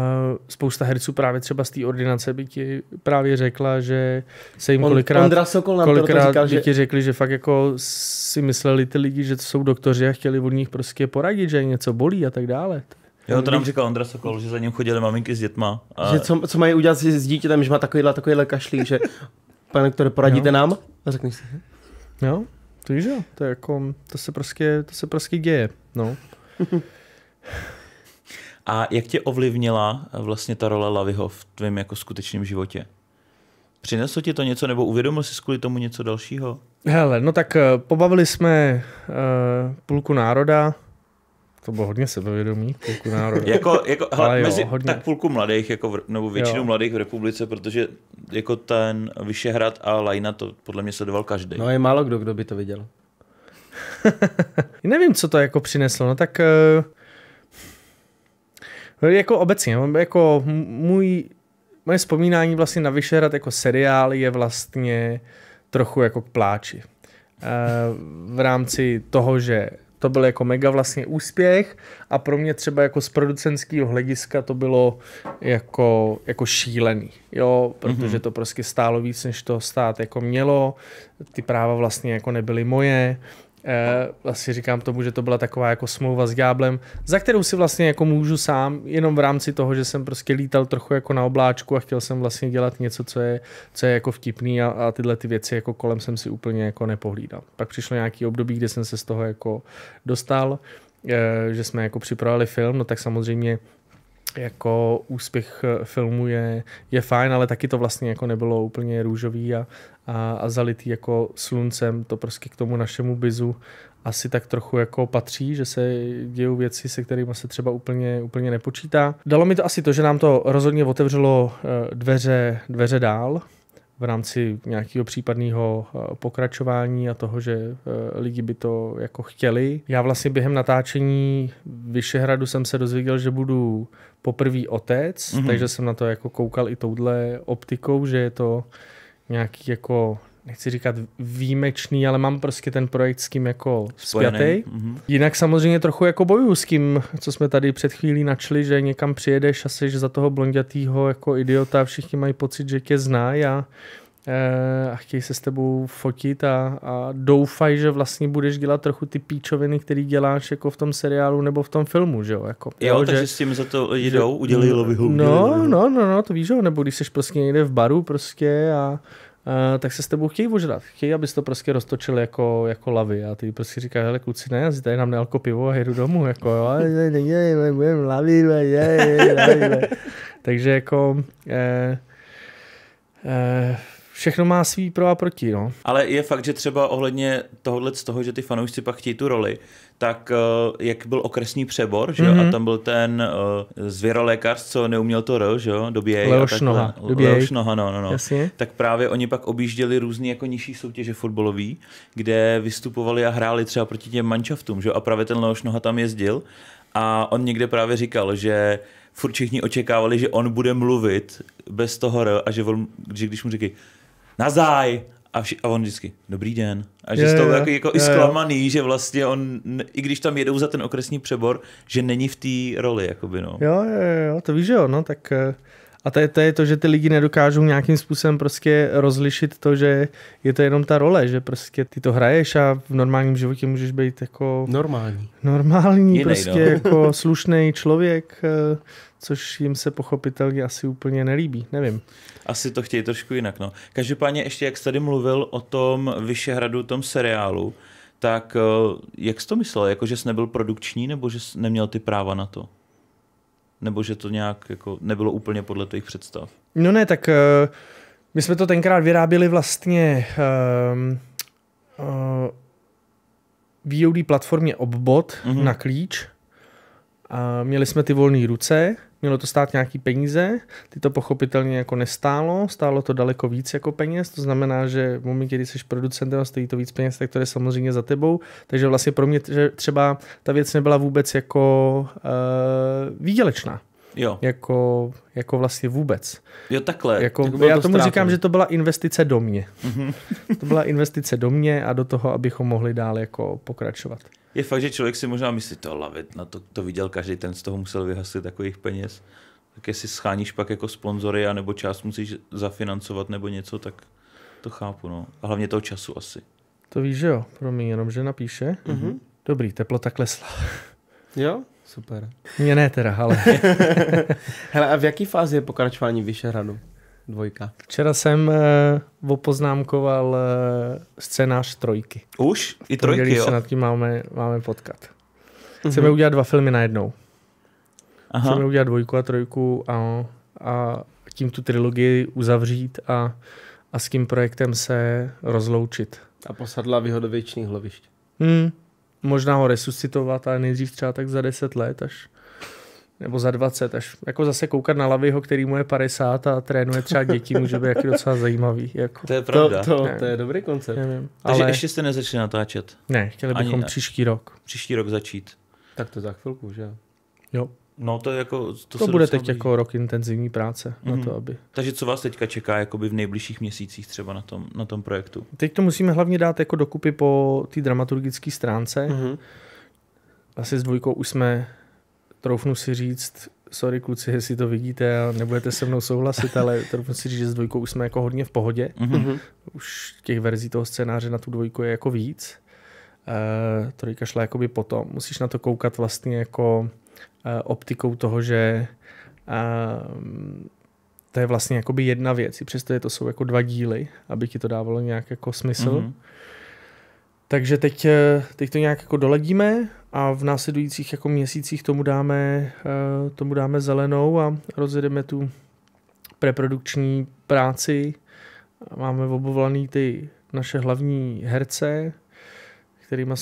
spousta herců právě třeba z té ordinace by ti právě řekla, že se jim On, kolikrát, Ondra Sokol nám kolikrát to říkal, by že... ti řekli, že fakt jako si mysleli ty lidi, že to jsou doktoři a chtěli od nich prostě poradit, že něco bolí a tak dále. Jo, to nám říkal Ondra Sokol, že za ním chodili maminky s dětma. A... Že co, co mají udělat s dítětem, že má takovýhle, takovýhle kašlí, že pane, které poradíte jo. nám? A řekneš si. Hm? Jo, to jo, to je jako, to se prostě, to se prostě děje, no. a jak tě ovlivnila vlastně ta role Laviho v tvém jako skutečném životě? Přineslo ti to něco, nebo uvědomil jsi kvůli tomu něco dalšího? Hele, no tak eh, pobavili jsme uh, půlku národa, to bylo hodně sebevědomí, půlku národa. jako, jako, hele, jo, mezi hodně. tak půlku mladých, jako v, nebo většinu jo. mladých v republice, protože jako ten Vyšehrad a Lajna to podle mě sledoval každý. No je málo kdo, kdo by to viděl. Nevím, co to jako přineslo, no tak uh, jako obecně, no, jako můj, moje vzpomínání vlastně na Vyšehrad jako seriál je vlastně trochu jako k pláči. Uh, v rámci toho, že to byl jako mega vlastně úspěch a pro mě třeba jako z producenského hlediska to bylo jako, jako šílený, jo, protože mhm. to prostě stálo víc, než to stát jako mělo, ty práva vlastně jako nebyly moje, Uh, asi říkám tomu, že to byla taková jako smlouva s dňáblem, za kterou si vlastně jako můžu sám, jenom v rámci toho, že jsem prostě lítal trochu jako na obláčku a chtěl jsem vlastně dělat něco, co je, co je jako vtipný a, a tyhle ty věci jako kolem jsem si úplně jako nepohlídal. Pak přišlo nějaký období, kde jsem se z toho jako dostal, uh, že jsme jako připravili film, no tak samozřejmě jako úspěch eh, filmu je, je fajn, ale taky to vlastně jako nebylo úplně růžový a, a, a zalitý jako sluncem, to prostě k tomu našemu bizu asi tak trochu jako patří, že se dějou věci, se kterými se třeba úplně, úplně nepočítá. Dalo mi to asi to, že nám to rozhodně otevřelo eh, dveře, dveře dál, v rámci nějakého případného eh, pokračování a toho, že eh, lidi by to jako chtěli. Já vlastně během natáčení Vyšehradu jsem se dozvěděl, že budu poprvý otec, mm-hmm. takže jsem na to jako koukal i touhle optikou, že je to nějaký jako nechci říkat výjimečný, ale mám prostě ten projekt s kým jako spjatý. Mm-hmm. Jinak samozřejmě trochu jako bojuju s kým, co jsme tady před chvílí načli, že někam přijedeš a jsi za toho blondětýho jako idiota, všichni mají pocit, že tě zná a, eh, a chtějí se s tebou fotit a, a doufají, že vlastně budeš dělat trochu ty píčoviny, který děláš jako v tom seriálu nebo v tom filmu, že jo? Jako, jo, jo takže že, s tím za to jdou, udělají lovihu. No, no, no, no, to víš, jo? nebo když jsi prostě někde v baru prostě a Eh, tak se s tebou chtějí ožrat. Chtějí, abys to prostě roztočil jako, jako lavy. A ty prostě říkáš, hele kluci, ne, já si tady nám nealko pivo a jedu domů. Jako, jo, ne, lavy, Takže jako... Eh, eh, všechno má svý pro a proti. No. Ale je fakt, že třeba ohledně tohohle z toho, že ty fanoušci pak chtějí tu roli, tak eh, jak byl okresní přebor, že mm-hmm. a mhm. tam byl ten uh, zvěrolékař, co neuměl to R, že jo, doběj. Leoš Noha. Leoš Noha, no, no, no. Jasně. Tak právě oni pak objížděli různé jako nižší soutěže fotbalové, kde vystupovali a hráli třeba proti těm manšaftům, že jo, a právě ten Leoš Noha tam jezdil a on někde právě říkal, že furt všichni očekávali, že on bude mluvit bez toho R a že, on, že když mu říkají nazaj a, vši, a on vždycky, dobrý den. A že je, z toho je, jako, jako je, i zklamaný, je. že vlastně on, i když tam jedou za ten okresní přebor, že není v té roli. Jakoby, no. Jo, jo, jo, to víš, že jo, no, tak... Eh, a to je, to je to, že ty lidi nedokážou nějakým způsobem prostě rozlišit to, že je to jenom ta role, že prostě ty to hraješ a v normálním životě můžeš být jako... Normální. Normální, Jinej, no. prostě no. jako slušný člověk, eh, což jim se pochopitelně asi úplně nelíbí, nevím asi to chtějí trošku jinak. No. Každopádně ještě, jak jsi tady mluvil o tom Vyšehradu, tom seriálu, tak eh, jak jsi to myslel? Jako, že jsi nebyl produkční, nebo že jsi neměl ty práva na to? Nebo že to nějak jako nebylo úplně podle tvých představ? No ne, tak uh, my jsme to tenkrát vyráběli vlastně uh, ehm, uh, eh, VOD platformě Obbot mm-hmm. na klíč. A měli jsme ty volné ruce Mělo to stát nějaký peníze, ty to pochopitelně jako nestálo, stálo to daleko víc jako peněz, to znamená, že v momentě, kdy jsi producentem a stojí to víc peněz, tak to je samozřejmě za tebou, takže vlastně pro mě třeba ta věc nebyla vůbec jako uh, výdělečná. Jo. Jako, jako vlastně vůbec. Jo, takhle. Jako, jako já to tomu říkám, že to byla investice do mě. Mm-hmm. to byla investice do mě a do toho, abychom mohli dál jako pokračovat. Je fakt, že člověk si možná myslí, to lavit, na to, to viděl každý, ten z toho musel vyhasit takových peněz. Tak jestli scháníš pak jako sponzory, nebo část musíš zafinancovat nebo něco, tak to chápu. No. A hlavně toho času asi. To víš, že jo? Promiň, jenom že napíše. Mm-hmm. Dobrý, teplota klesla. jo? Super. Mně ne teda, ale... Hele, a v jaký fázi je pokračování Vyšehradu? dvojka. Včera jsem uh, opoznámkoval uh, scénář trojky. Už? I trojky, Podělí jo? se nad tím máme, máme potkat. Mhm. Chceme mm-hmm. udělat dva filmy najednou. Aha. Chceme udělat dvojku a trojku a, a tím tu trilogii uzavřít a, a s tím projektem se rozloučit. A posadla vyhodověčný hlovišť. Hmm, možná ho resuscitovat, ale nejdřív třeba tak za deset let, až nebo za 20, až jako zase koukat na Laviho, který mu je 50 a trénuje třeba děti, může být jaký docela zajímavý. Jako. To je pravda. To, to, to je dobrý koncept. Takže ale... ještě jste nezačali natáčet? Ne, chtěli bychom Ani, příští rok. Příští rok začít. Tak to za chvilku, že jo? No to jako... To, to bude teď jako rok intenzivní práce mm-hmm. na to, mhm. aby... Takže co vás teďka čeká jakoby v nejbližších měsících třeba na tom, na tom projektu? Teď to musíme hlavně dát jako dokupy po té dramaturgické stránce. Mm-hmm. Asi s dvojkou už jsme troufnu si říct, sorry kluci, jestli to vidíte a nebudete se mnou souhlasit, ale troufnu si říct, že s dvojkou už jsme jako hodně v pohodě. Mm-hmm. Už těch verzí toho scénáře na tu dvojku je jako víc. E, trojka šla jakoby potom. Musíš na to koukat vlastně jako e, optikou toho, že e, to je vlastně jakoby jedna věc. I přesto je to jsou jako dva díly, aby ti to dávalo nějak jako smysl. Mm-hmm. Takže teď, teď to nějak jako doledíme a v následujících jako měsících tomu dáme, eh, tomu dáme zelenou a rozjedeme tu preprodukční práci. Máme obovolaný ty naše hlavní herce, kterýma,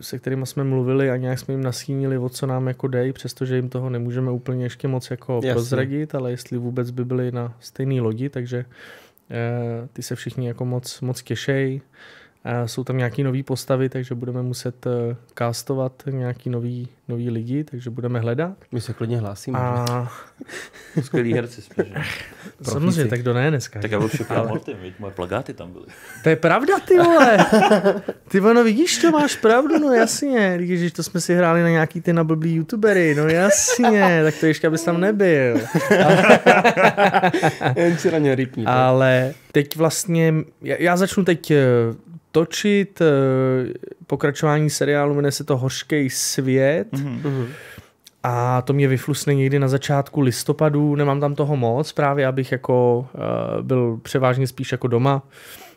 se kterými jsme mluvili a nějak jsme jim nasínili, o co nám jako dej, přestože jim toho nemůžeme úplně ještě moc jako prozradit, ale jestli vůbec by byli na stejné lodi, takže eh, ty se všichni jako moc, moc těšejí. Jsou tam nějaké nové postavy, takže budeme muset castovat eh, nějaký nový, nový lidi, takže budeme hledat. My se klidně hlásíme. A... Skvělý herci Samozřejmě, tak do ne dneska. Tak já byl šokován moje plagáty tam byly. To je pravda, ty vole. Ty vole, no vidíš, to máš pravdu, no jasně. Když to jsme si hráli na nějaký ty nablblý youtubery, no jasně, tak to ještě abys tam nebyl. Ale... Jen si na ně rypní. Ale teď vlastně, já, já začnu teď eh, točit, eh, pokračování seriálu jmenuje se to Hořkej svět. Mm-hmm. A to mě vyflusne někdy na začátku listopadu, nemám tam toho moc, právě abych jako uh, byl převážně spíš jako doma. Uh,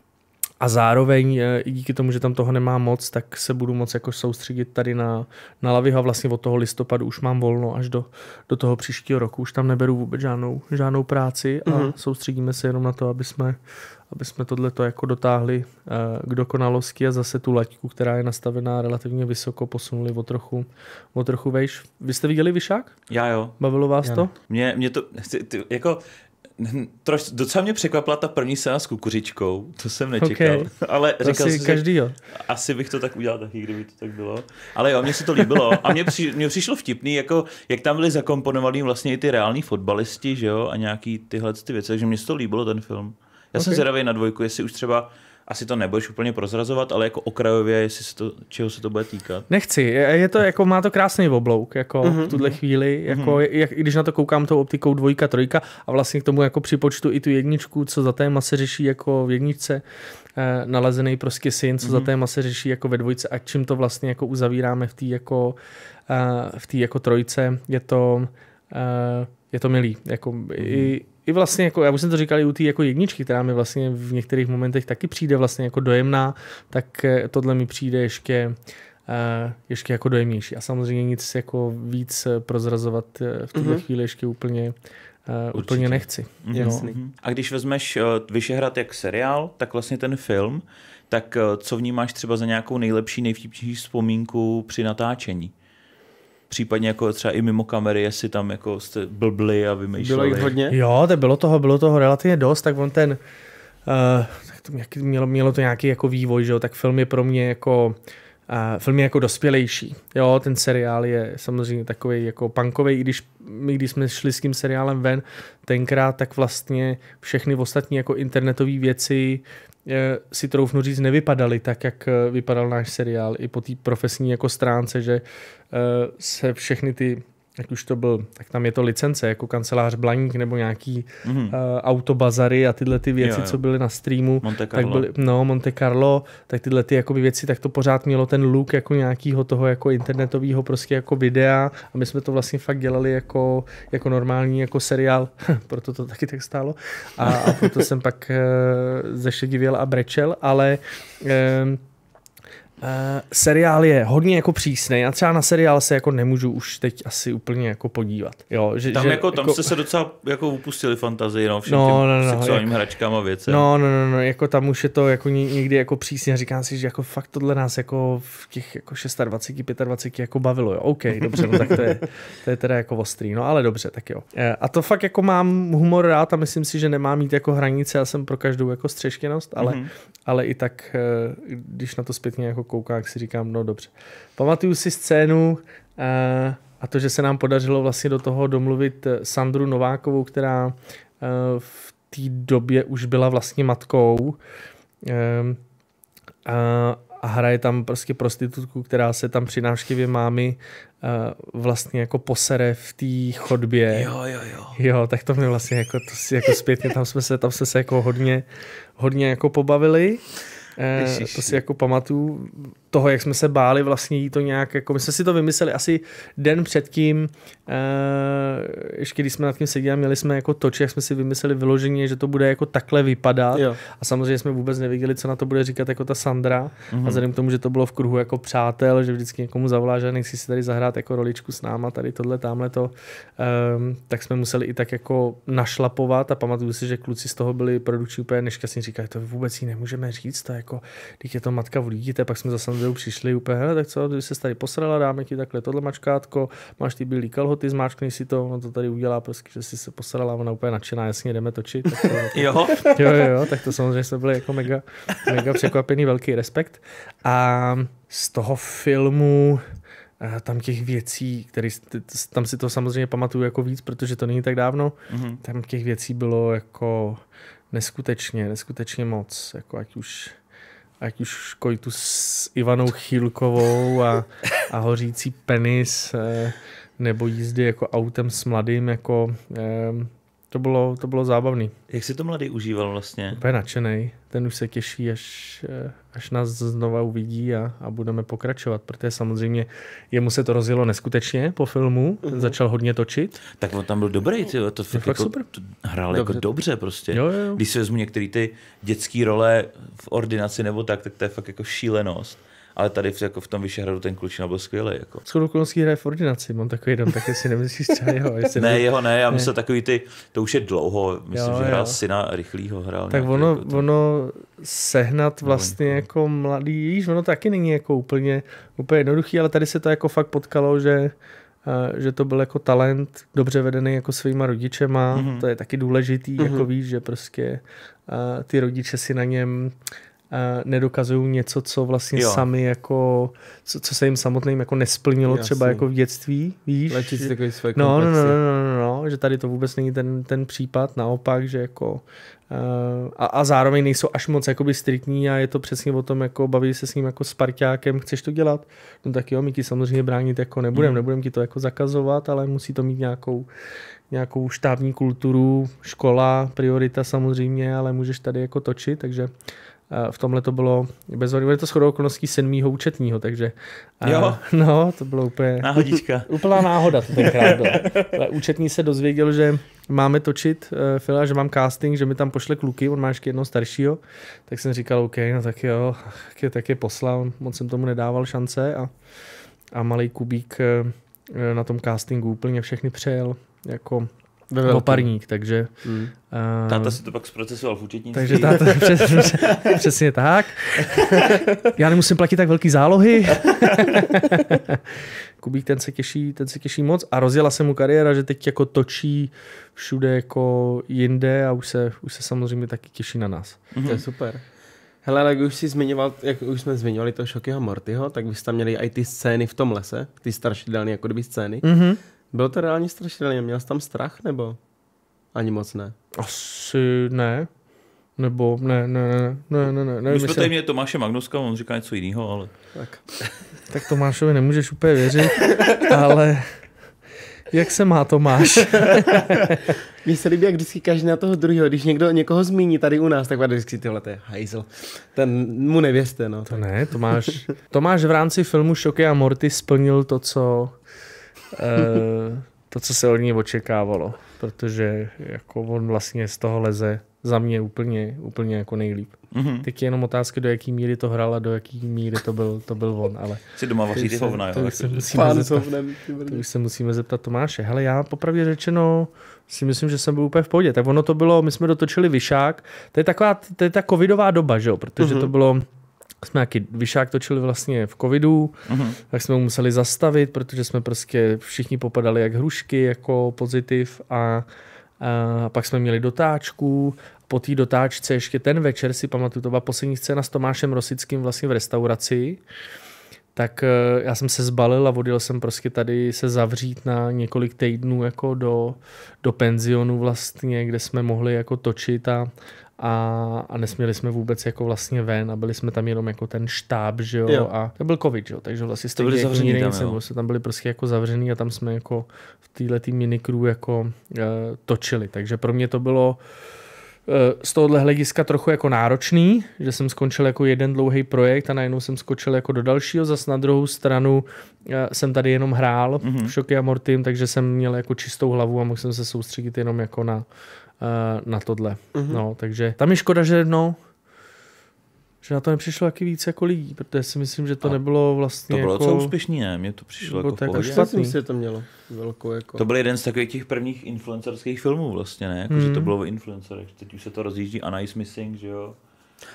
a zároveň eh, díky tomu, že tam toho nemá moc, tak se budu moc jako soustředit tady na, na Laviho a vlastně od toho listopadu už mám volno až do, do toho příštího roku. Už tam neberu vůbec žádnou, žádnou práci a mm-hmm. soustředíme se jenom na to, aby jsme, aby jsme tohleto jako dotáhli eh, k dokonalosti a zase tu laťku, která je nastavená relativně vysoko, posunuli o trochu, o trochu vejš. Vy jste viděli Vyšák? Já jo. Bavilo vás Já. to? Mě, mě to, ty, ty, jako troš, docela mě překvapila ta první scéna s kukuřičkou, to jsem nečekal. Okay. Ale to říkal asi si, jo. Asi bych to tak udělal taky, kdyby to tak bylo. Ale jo, mně se to líbilo. A mně, při, mně přišlo vtipný, jako, jak tam byli zakomponovaný vlastně i ty reální fotbalisti, že jo, a nějaký tyhle ty věci, takže mně se to líbilo ten film. Já okay. jsem zvědavý na dvojku, jestli už třeba asi to nebudeš úplně prozrazovat, ale jako okrajově, jestli se to, čeho se to bude týkat. Nechci, je to jako, má to krásný oblouk, jako mm-hmm. v mhm, tuhle mhm. chvíli, jako mm-hmm. jak, když na to koukám tou optikou dvojka, trojka a vlastně k tomu jako připočtu i tu jedničku, co za téma se řeší jako v jedničce, eh, nalezený prostě syn, co mm-hmm. za mhm. téma se řeší jako ve dvojce a čím to vlastně jako uzavíráme v té jako, eh, v té jako trojce, je to eh, je to milý. Jako, mm. i, i vlastně, jako, já už jsem to říkal i u té jako jedničky, která mi vlastně v některých momentech taky přijde vlastně jako dojemná, tak eh, tohle mi přijde ještě eh, ještě jako dojemnější. A samozřejmě nic jako víc eh, prozrazovat v této mm-hmm. chvíli ještě úplně, uh, úplně nechci. Mhm. No. Jasný. No. A když vezmeš Vyšehrad jak seriál, tak vlastně ten film, tak co vnímáš třeba za nějakou nejlepší, nejvtipnější vzpomínku při natáčení? případně jako třeba i mimo kamery, jestli tam jako jste blbli a vymýšleli. Bylo jich hodně? Jo, to bylo toho, bylo toho relativně dost, tak on ten, uh, tak to mělo, mělo to nějaký jako vývoj, že jo, tak film je pro mě jako uh, film je jako dospělejší. Jo, ten seriál je samozřejmě takový jako punkový, i když my, když jsme šli s tím seriálem ven tenkrát, tak vlastně všechny ostatní jako internetové věci, uh, Eh, si troufnu říct, nevypadaly tak, jak eh, vypadal náš seriál i po té profesní jako stránce, že eh, se všechny ty jak už to byl, tak tam je to licence, jako kancelář Blaník nebo nějaký mm-hmm. uh, autobazary a tyhle ty věci, jo, jo. co byly na streamu. Monte Carlo. Tak byly, no, Monte Carlo, tak tyhle ty jakoby věci, tak to pořád mělo ten look jako nějakýho toho jako internetového prostě jako videa a my jsme to vlastně fakt dělali jako, jako normální jako seriál, proto to taky tak stálo a, a proto jsem pak uh, eh, zešedivěl a brečel, ale um, Uh, seriál je hodně jako přísný a třeba na seriál se jako nemůžu už teď asi úplně jako podívat. Jo, že, tam, že, jako, tam jako, jste se docela jako upustili fantazii, no, všem no, těm no, no, no sexuálním jako, hračkám a věcem. No, no, no, no, jako tam už je to jako někdy jako přísně. Říkám si, že jako fakt tohle nás jako v těch jako 26, 25 jako bavilo. Jo. OK, dobře, no tak to je, to je teda jako ostrý, no ale dobře, tak jo. Uh, a to fakt jako mám humor rád a myslím si, že nemám mít jako hranice, já jsem pro každou jako střeštěnost, ale, mm-hmm. ale i tak, eh, když na to zpětně jako kouká, jak si říkám, no dobře. Pamatuju si scénu uh, a to, že se nám podařilo vlastně do toho domluvit eh, Sandru Novákovou, která uh, v té době už byla vlastně matkou uh, a, a hraje tam prostě prostitutku, která se tam při návštěvě mámy uh, vlastně jako posere v té chodbě. Jo, jo, jo. Jo, tak to mě vlastně jako, to si jako zpětně, tam jsme se, tam jsme se jako hodně, hodně jako pobavili to eh, si jako pamatuju toho, jak jsme se báli vlastně jí to nějak, jako my jsme si to vymysleli asi den předtím, uh, ještě když jsme nad tím seděli, měli jsme jako toč, jak jsme si vymysleli vyloženě, že to bude jako takhle vypadat jo. a samozřejmě jsme vůbec nevěděli, co na to bude říkat jako ta Sandra mm-hmm. a mhm. vzhledem k tomu, že to bylo v kruhu jako přátel, že vždycky někomu zavolá, že nechci si tady zahrát jako roličku s náma, tady tohle, tamhle to, um, tak jsme museli i tak jako našlapovat a pamatuju si, že kluci z toho byli produkční úplně nešťastní, říkali, to vůbec jí nemůžeme říct, to jako, když je to matka v lidi, pak jsme zase dvě přišli úplně, hele, tak co, když se tady posrala, dáme ti takhle tohle mačkátko, máš ty bílý kalhoty, zmáčkni si to, ono to tady udělá prostě, že si se posrala, ona úplně nadšená, jasně jdeme točit. Tak to, jo. jo, jo, tak to samozřejmě jsme byli jako mega, mega překvapený, velký respekt. A z toho filmu eh, tam těch věcí, které tam si to samozřejmě pamatuju jako víc, protože to není tak dávno, mm-hmm. tam těch věcí bylo jako neskutečně, neskutečně moc, jako ať už ať už kojtu s Ivanou Chýlkovou a, a hořící penis, eh, nebo jízdy jako autem s mladým, jako... Eh, to bylo, to bylo zábavný. Jak si to mladý užíval vlastně? Úplně nadšený. Ten už se těší, až, eh, až nás znova uvidí a, a budeme pokračovat, protože samozřejmě jemu se to rozjelo neskutečně po filmu, uh-huh. začal hodně točit. Tak on tam byl dobrý, ty, to, to fakt jako, super. To hrál dobře. jako dobře prostě. Jo, jo. Když si vezmu některé ty dětské role v ordinaci nebo tak, tak to je fakt jako šílenost ale tady v, jako v tom Vyšehradu ten Klučina byl skvělý. Jako. Skoro okolností hraje v ordinaci, mám takový dom, tak jestli nemyslíš třeba jeho. Jestli ne, jeho ne, já myslím takový ty, to už je dlouho, myslím, jo, že hrál jo. syna rychlýho hrál. Tak nějaký, ono, jako ono sehnat vlastně no, jako mladý, víš, ono taky není jako úplně, úplně jednoduchý, ale tady se to jako fakt potkalo, že eh, že to byl jako talent, dobře vedený jako svýma rodičema, mm-hmm. to je taky důležitý, mm-hmm. jako mhm. víš, že prostě eh, ty rodiče si na něm nedokazují něco, co vlastně jo. sami jako, co, co se jim samotným jako nesplnilo Jasný. třeba jako v dětství, víš? Léčit si takový své no, no, no, no, no, no, no, že tady to vůbec není ten, ten případ, naopak, že jako eh, a, a zároveň nejsou až moc jakoby striktní a je to přesně o tom, jako baví se s ním jako parťákem, chceš to dělat? No tak jo, my ti samozřejmě bránit jako nebudem, mm. nebudem ti to jako zakazovat, ale musí to mít nějakou, nějakou štábní kulturu, škola, priorita samozřejmě, ale můžeš tady jako točit, takže Eh, v tomhle to bylo bez Je to shodou okolností syn mýho účetního, takže eh, jo. no, to bylo úplně... Náhodička. Úplná náhoda to tenkrát byla. Ale účetní se dozvěděl, že máme točit uh, eh, Fila, že mám casting, že mi tam pošle kluky, on má ještě jednoho staršího, tak jsem říkal, OK, no tak jo, tak je, tak je poslal, moc jsem tomu nedával šance a, a malý Kubík uh, na tom castingu úplně všechny přejel, jako ve velký. oparník, takže... Hmm. Uh, táta si to pak zprocesoval v účetnictví. Takže táta, přes, přesně tak. Já nemusím platit tak velký zálohy. Kubík ten se těší, ten se těší moc a rozjela se mu kariéra, že teď jako točí všude jako jinde a už se, už se samozřejmě taky těší na nás. Mm-hmm. To je super. Hele, ale jak už, jsi zmiňoval, jak už jsme zmiňovali toho Šokyho Mortyho, tak byste tam měli i ty scény v tom lese, ty strašidelné jako kdyby scény. Mm-hmm. Bylo to reálně strašidelné, měl jsi tam strach nebo ani moc ne? Asi ne. Nebo ne, ne, ne, ne, ne, ne. ne My jsme tady měli Tomáše Magnuska, on říká něco jiného, ale... Tak. tak Tomášovi nemůžeš úplně věřit, ale... Jak se má Tomáš? Mně se líbí, jak vždycky každý na toho druhého. Když někdo někoho zmíní tady u nás, tak bude vždycky tyhle, to je Ten mu nevěřte, no. To ne, Tomáš, Tomáš v rámci filmu Šoky a Morty splnil to, co Eh, to, co se od něj očekávalo, protože jako on vlastně z toho leze za mě úplně, úplně jako nejlíp. Mm-hmm. Teď je jenom otázka, do jaký míry to hrál a do jaký míry to byl, to byl on. Ale si doma vaří rychovna, jo? To už, se musíme zeptat, to už se musíme zeptat Tomáše. Hele, já popravdě řečeno si myslím, že jsem byl úplně v pohodě. Tak ono to bylo, my jsme dotočili Vyšák, to je taková, to je ta covidová doba, že jo? Protože mm-hmm. to mhm. bylo jsme nějaký vyšák točili vlastně v covidu, uh-huh. tak jsme ho museli zastavit, protože jsme prostě všichni popadali jak hrušky, jako pozitiv a, a pak jsme měli dotáčku po té dotáčce ještě ten večer si pamatuju, to byla poslední scéna s Tomášem Rosickým vlastně v restauraci, tak e, já jsem se zbalil a odjel jsem prostě tady se zavřít na několik týdnů jako do, do penzionu vlastně, kde jsme mohli jako točit a, a, a nesměli jsme vůbec jako vlastně ven a byli jsme tam jenom jako ten štáb, že jo, jo. a to byl covid, že jo, takže vlastně to byli jako zavřený tam, jo. Se tam byli prostě jako zavřený a tam jsme jako v tý minikru jako e, točili, takže pro mě to bylo eh, z tohohle hlediska trochu jako náročný, že jsem skončil jako jeden dlouhý projekt a najednou jsem skočil jako do dalšího, zas na druhou stranu eh, jsem tady jenom hrál mm-hmm. v mhm. Šoky a Mortim, takže jsem měl jako čistou hlavu a mohl jsem se soustředit jenom jako na, Eh, na tohle. Mm-hmm. No, takže tam je škoda, že no, že na to nepřišlo taky víc jako lidí, protože si myslím, že to a nebylo vlastně To bylo jako... co úspěšný, ne? Mně to přišlo jako tak pohodě. špatný. si to mělo velkou jako... To byl jeden z takových těch prvních influencerských filmů vlastně, ne? Jako, mm. Že to hmm. bylo v influencerech. Teď už se to rozjíždí a Nice Missing, že jo?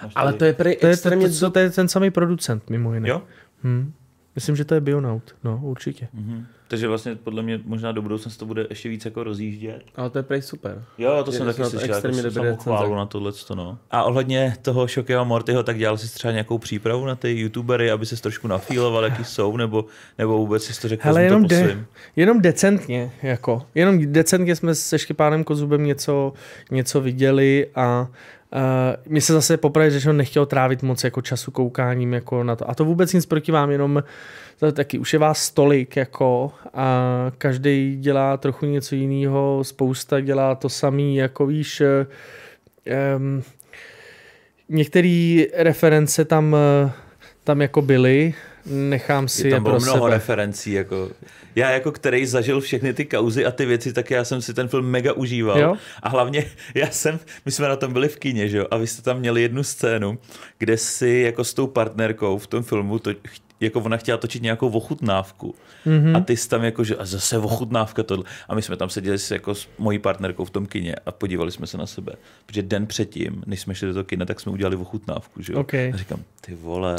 Máš Ale tady... to je prý extrémně... To je, to, to, to, to je ten samý producent, mimo jiné. Jo? Hmm. Myslím, že to je Bionaut, no, určitě. Mm-hmm. Takže vlastně podle mě možná do budoucna to bude ještě víc jako rozjíždět. Ale to je prej super. Jo, to je jsem taky slyšel, jako jsem samou chválu na tohle. No. A ohledně toho Shokeho Mortyho, tak dělal jsi třeba nějakou přípravu na ty youtubery, aby se trošku nafíloval, jaký jsou, nebo, nebo vůbec jsi to řekl, Hele, jenom, to de, jenom decentně, jako. Jenom decentně jsme se Škypánem Kozubem něco, něco viděli a Uh, eh, mě se zase poprvé řečeno nechtěl trávit moc jako času koukáním jako na to. A to vůbec nic proti vám, jenom to taky už je vás tolik jako a každý dělá trochu něco jiného, spousta dělá to samý, jako víš, um, některé reference tam, eh, tam jako byly, nechám si je, tam je pro mnoho sebe. referencí. Jako, já jako který zažil všechny ty kauzy a ty věci, tak já jsem si ten film mega užíval. Jo? A hlavně já jsem, my jsme na tom byli v kině, že jo? A vy jste tam měli jednu scénu, kde si jako s tou partnerkou v tom filmu to, jako ona chtěla točit nějakou ochutnávku. Mm-hmm. A ty jsi tam jako, že a zase ochutnávka tohle. A my jsme tam seděli s, jako s mojí partnerkou v tom kině a podívali jsme se na sebe. Protože den předtím, než jsme šli do toho kina, tak jsme udělali ochutnávku, že jo? Okay. A říkám, ty vole,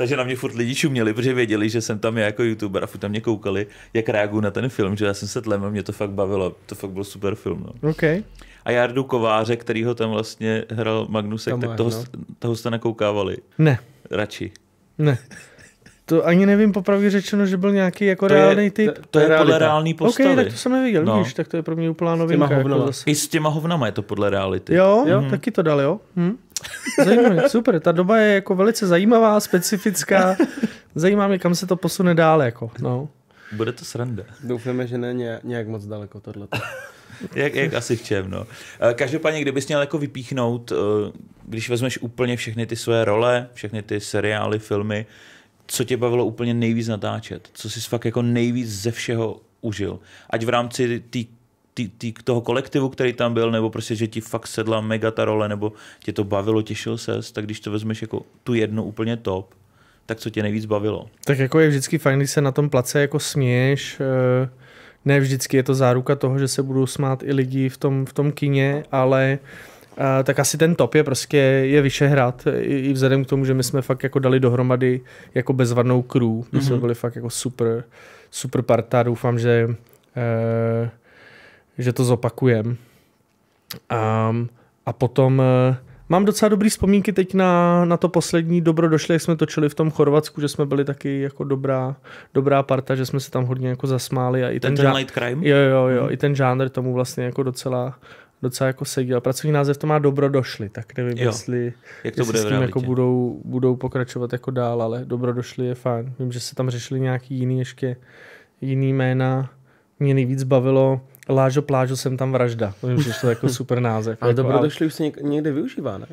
takže na mě furt lidi šuměli, protože věděli, že jsem tam jako youtuber a furt tam mě koukali, jak reaguju na ten film, že já jsem se tlem a mě to fakt bavilo. To fakt byl super film. No. Okay. A Jardu Kováře, který ho tam vlastně hrál Magnusek, Tomáš, tak toho, no. toho jste nakoukávali? Ne. Radši. Ne. To ani nevím popravdě řečeno, že byl nějaký jako to reálný je, typ. To, to je realita. podle reální postavy. Ok, tak to jsem neviděl, no. víš, tak to je pro mě úplná novinka. S těma jako hovnama. Jako I s těma hovnama je to podle reality. Jo, jo, mm. taky to dal, jo. Hm? Zajímavé, super. Ta doba je jako velice zajímavá, specifická. Zajímá mě, kam se to posune dál. Jako. No. Bude to srande. Doufáme, že ne nějak moc daleko tohle. jak, jak asi v čem, no. Eh, každopádně, kdybys měl jako vypíchnout, eh, když vezmeš úplně všechny ty své role, všechny ty seriály, filmy, co tě bavilo úplně nejvíc natáčet? Co jsi fakt jako nejvíc ze všeho užil? Ať v rámci té tý, tý, toho kolektivu, který tam byl, nebo prostě, že ti fakt sedla mega ta role, nebo tě to bavilo, těšil ses, tak když to vezmeš jako tu jednu úplně top, tak co tě nejvíc bavilo? Tak jako je vždycky fajn, když se na tom place jako směješ, eh, ne vždycky je to záruka toho, že se budou smát i lidi v tom, v tom kině, ale eh, tak asi ten top je prostě je Vyšehrad, i, i vzhledem k tomu, že my jsme fakt jako dali dohromady jako bezvadnou crew, my mm-hmm. jsme mhm. byli fakt jako super, super parta, doufám, že eh, že to zopakujem. A, a potom eh, mám docela dobrý vzpomínky teď na, na to poslední dobro došli, jak jsme točili v tom Chorvatsku, že jsme byli taky jako dobrá, dobrá parta, že jsme se tam hodně jako zasmáli a i ten, ten, ten light crime? Jo, jo, jo, hmm. i ten žánr tomu vlastně jako docela, docela jako sedí. A pracovní název to má dobro došli, tak nevím, jo. jestli, Jak to jestli bude s tím jako budou, budou pokračovat jako dál, ale dobro došli je fajn. Vím, že se tam řešili nějaký jiný ještě jiný jména. Mě nejvíc bavilo, Lážo plážo jsem tam vražda. Vím, To je jako super název. Ale jako, dobrodošli ale... už se něk- někde využívá, ne?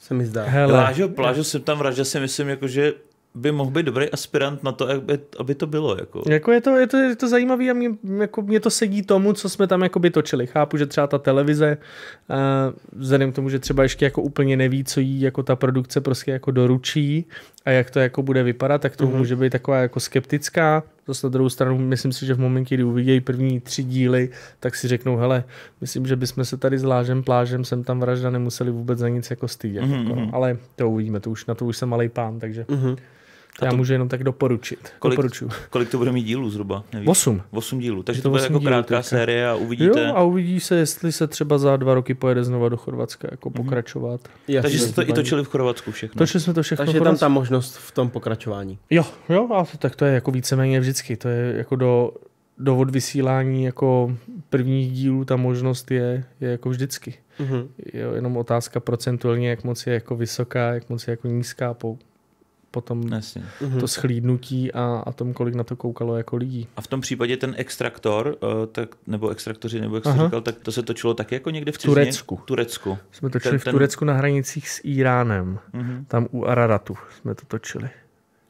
Se mi zdá. Hele. Lážo plážo jsem tam vražda si myslím, jako, že by mohl být dobrý aspirant na to, aby, aby to bylo. Jako. jako je to, je to, je to zajímavé a mě, jako mě to sedí tomu, co jsme tam jako by točili. Chápu, že třeba ta televize, uh, vzhledem k tomu, že třeba ještě jako úplně neví, co jí jako ta produkce prostě jako doručí a jak to jako bude vypadat, tak to mm-hmm. může být taková jako skeptická. Zase na druhou stranu, myslím si, že v momentě, kdy uvidějí první tři díly, tak si řeknou, hele, myslím, že bychom se tady s Lážem Plážem sem tam vražda nemuseli vůbec za nic jako stydět. Mm-hmm. Jako, mhm. Ale to uvidíme, to už, na to už jsem malý pán, takže... Mm-hmm. A já to... můžu jenom tak doporučit. Kolik, kolik to bude mít dílů zhruba? Nevíš? Osm. Osm dílů, takže to, to bude jako krátká teďka. série a uvidíte. Jo, a uvidí se, jestli se třeba za dva roky pojede znova do Chorvatska jako mm-hmm. pokračovat. Já takže jste to i točili v Chorvatsku všechno. Točili jsme to všechno. Takže je tam ta možnost v tom pokračování. Jo, jo, a to, tak to je jako víceméně vždycky. To je jako do, dovod vysílání jako prvních dílů ta možnost je, je jako vždycky. Mm-hmm. Jo, jenom otázka procentuálně, jak moc je jako vysoká, jak moc je jako nízká po potom Jasně. to mhm. schlídnutí a, a tom, kolik na to koukalo jako lidí. A v tom případě ten extraktor, eh, tak, nebo extraktoři, nebo jak jsi říkal, tak to se točilo taky jako někde v cizině? Turecku. Turecku. Jsme točili ten, ten... v Turecku na hranicích s Iránem. uh-huh. Tam u Araratu jsme to točili.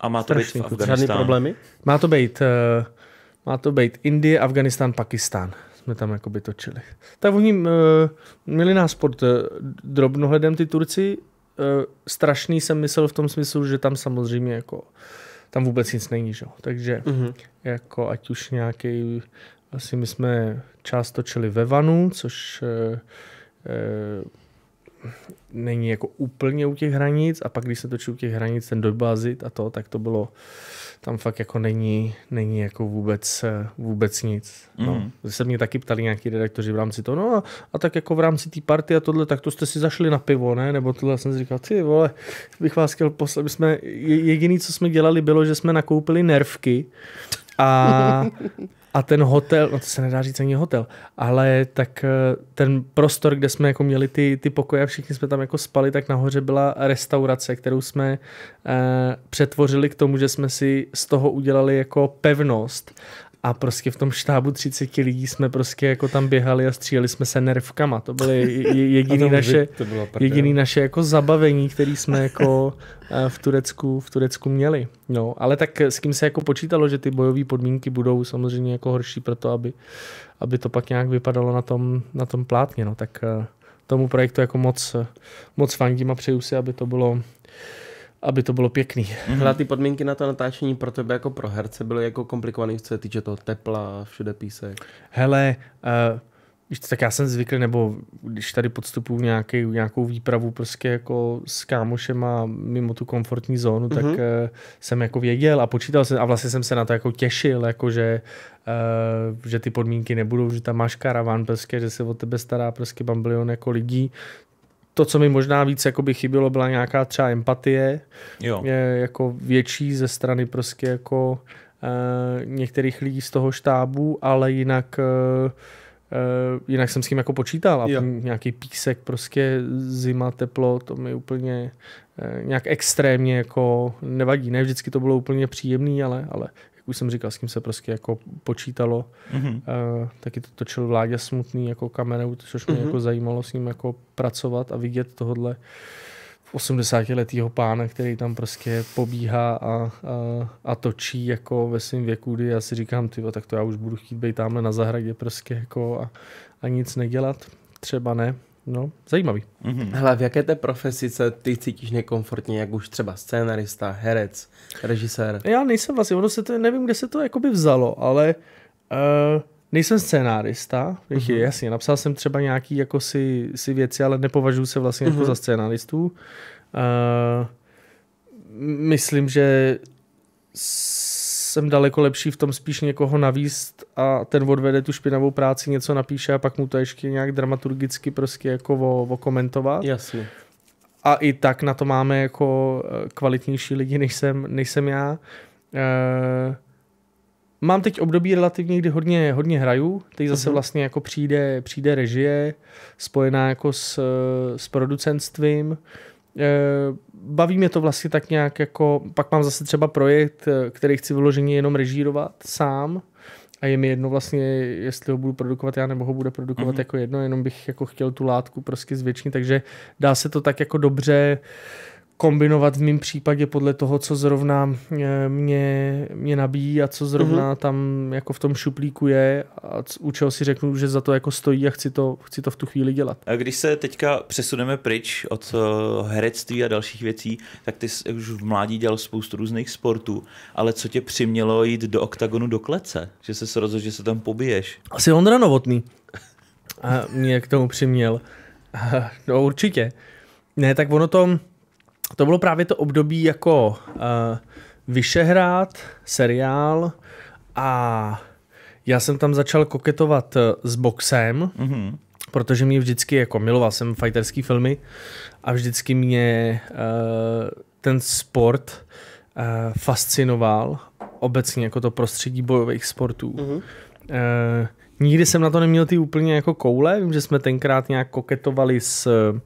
A má to Strašný být v Afganistánu? Žádný problémy? Má to být, uh, má to být Indie, Afganistán, Pakistán jsme tam jakoby točili. Tak oni uh, měli nás pod uh, drobnohledem ty Turci, Eh, strašný jsem myslel v tom smyslu, že tam samozřejmě jako tam vůbec nic není, že? takže mm-hmm. jako ať už nějaký, asi my jsme část točili ve vanu, což uh, uh, není jako úplně u těch hranic a pak když se točí u těch hranic ten dobazit a to, tak to bylo, tam fakt jako není, není jako vůbec, vůbec nic. No. Mm. Se mě taky ptali nějaký redaktoři v rámci toho, no a, a tak jako v rámci té party a tohle, tak to jste si zašli na pivo, ne? Nebo tohle jsem si říkal, ty vole, bych vás chtěl poslat, jsme, jediný, co jsme dělali, bylo, že jsme nakoupili nervky a A ten hotel, no to se nedá říct ani hotel, ale tak eh, ten prostor, kde jsme jako měli ty, ty pokoje a všichni jsme tam jako spali, tak nahoře byla restaurace, kterou jsme eh, přetvořili k tomu, že jsme si z toho udělali jako pevnost a prostě v tom štábu 30 lidí jsme prostě jako tam běhali a stříleli jsme se nervkama. To byly jediné naše, jediný naše jako zabavení, který jsme jako eh, v Turecku, v Turecku měli. No, ale tak eh, s kým se jako počítalo, že ty bojové podmínky budou samozřejmě jako horší pro to, aby, aby to pak nějak vypadalo na tom, na tom plátně. No, tak eh, tomu projektu jako moc, moc fandím a přeju si, aby to bylo aby to bylo pěkný. Hele, mm-hmm. ty podmínky na to natáčení pro tebe jako pro herce byly jako komplikovaný, co se týče toho tepla, všude písek. Hele, uh, tak já jsem zvyklý, nebo když tady podstupuju nějaký, nějakou výpravu prostě jako s kámošem a mimo tu komfortní zónu, mm-hmm. tak uh, eh, jsem jako věděl a počítal jsem a vlastně jsem se na to jako těšil, jako že, uh, že ty podmínky nebudou, že tam máš karavan prostě, že se o tebe stará prostě bambilion jako lidí, to, co mi možná víc by chybilo, byla nějaká třeba empatie, jo. Je, jako větší ze strany prostě jako e, některých lidí z toho štábu, ale jinak e, jinak jsem s tím jako počítal a nějaký písek, prostě zima, teplo, to mi úplně nějak extrémně jako nevadí. Ne vždycky to bylo úplně příjemný, ale, ale už jsem říkal, s kým se prostě jako počítalo. Mm-hmm. Uh, taky to točil vládě Smutný jako kamerou, což mě mm-hmm. jako zajímalo s ním jako pracovat a vidět tohodle 80-letého pána, který tam prostě pobíhá a, a, a točí jako ve svém věku, kdy já si říkám, ty, tak to já už budu chtít být tamhle na zahradě prostě jako a, a nic nedělat. Třeba ne, No, zajímavý. Mm-hmm. Hele, v jaké té profesi se ty cítíš nekomfortně, jak už třeba scénarista, herec, režisér? Já nejsem vlastně, ono se to, nevím, kde se to jakoby vzalo, ale uh, nejsem scénárista, mm-hmm. jasně, napsal jsem třeba nějaký jako si, si věci, ale nepovažuji se vlastně mm-hmm. jako mhm. za scénaristů. Uh, myslím, že jsem daleko lepší v tom spíš někoho navíst a ten odvede tu špinavou práci, něco napíše a pak mu to ještě nějak dramaturgicky prostě jako vo komentovat. Jasně. A i tak na to máme jako eh, kvalitnější lidi, než jsem, než jsem já. E, mám teď období relativně, kdy hodně, hodně hraju. Teď zase mhm. vlastně jako přijde, přijde režie spojená jako s, eh, s producentstvím. Eh, baví mě to vlastně tak nějak jako, pak mám zase třeba projekt, eh, který chci vyloženě jenom režírovat sám a je mi jedno vlastně, jestli ho budu produkovat já nebo ho bude produkovat mm-hmm. jako jedno, jenom bych jako chtěl tu látku prostě zvětšit, takže dá se to tak jako dobře uh, kombinovat v mém případě podle toho, co zrovna eh, mě, mě nabíjí a co zrovna mm-hmm. tam jako v tom šuplíku je a u čeho si řeknu, že za to jako stojí a chci to, chci to v tu chvíli dělat. A když se teďka přesuneme pryč od eh, herectví a dalších věcí, tak ty jsi už v mládí dělal spoustu různých sportů, ale co tě přimělo jít do oktagonu do klece? Že se rozhodl, že se tam pobiješ? Asi Ondra Novotný. A mě k tomu přiměl. No určitě. Ne, tak ono to to bylo právě to období jako uh, Vyšehrad, seriál a já jsem tam začal koketovat eh, s boxem, mm-hmm. protože mě vždycky, jako miloval jsem fighterský filmy a vždycky mě uh, ten sport uh, fascinoval, obecně jako to prostředí bojových sportů. Mm-hmm. Uh, nikdy jsem na to neměl ty úplně jako koule, vím, že jsme tenkrát nějak koketovali s... Uh,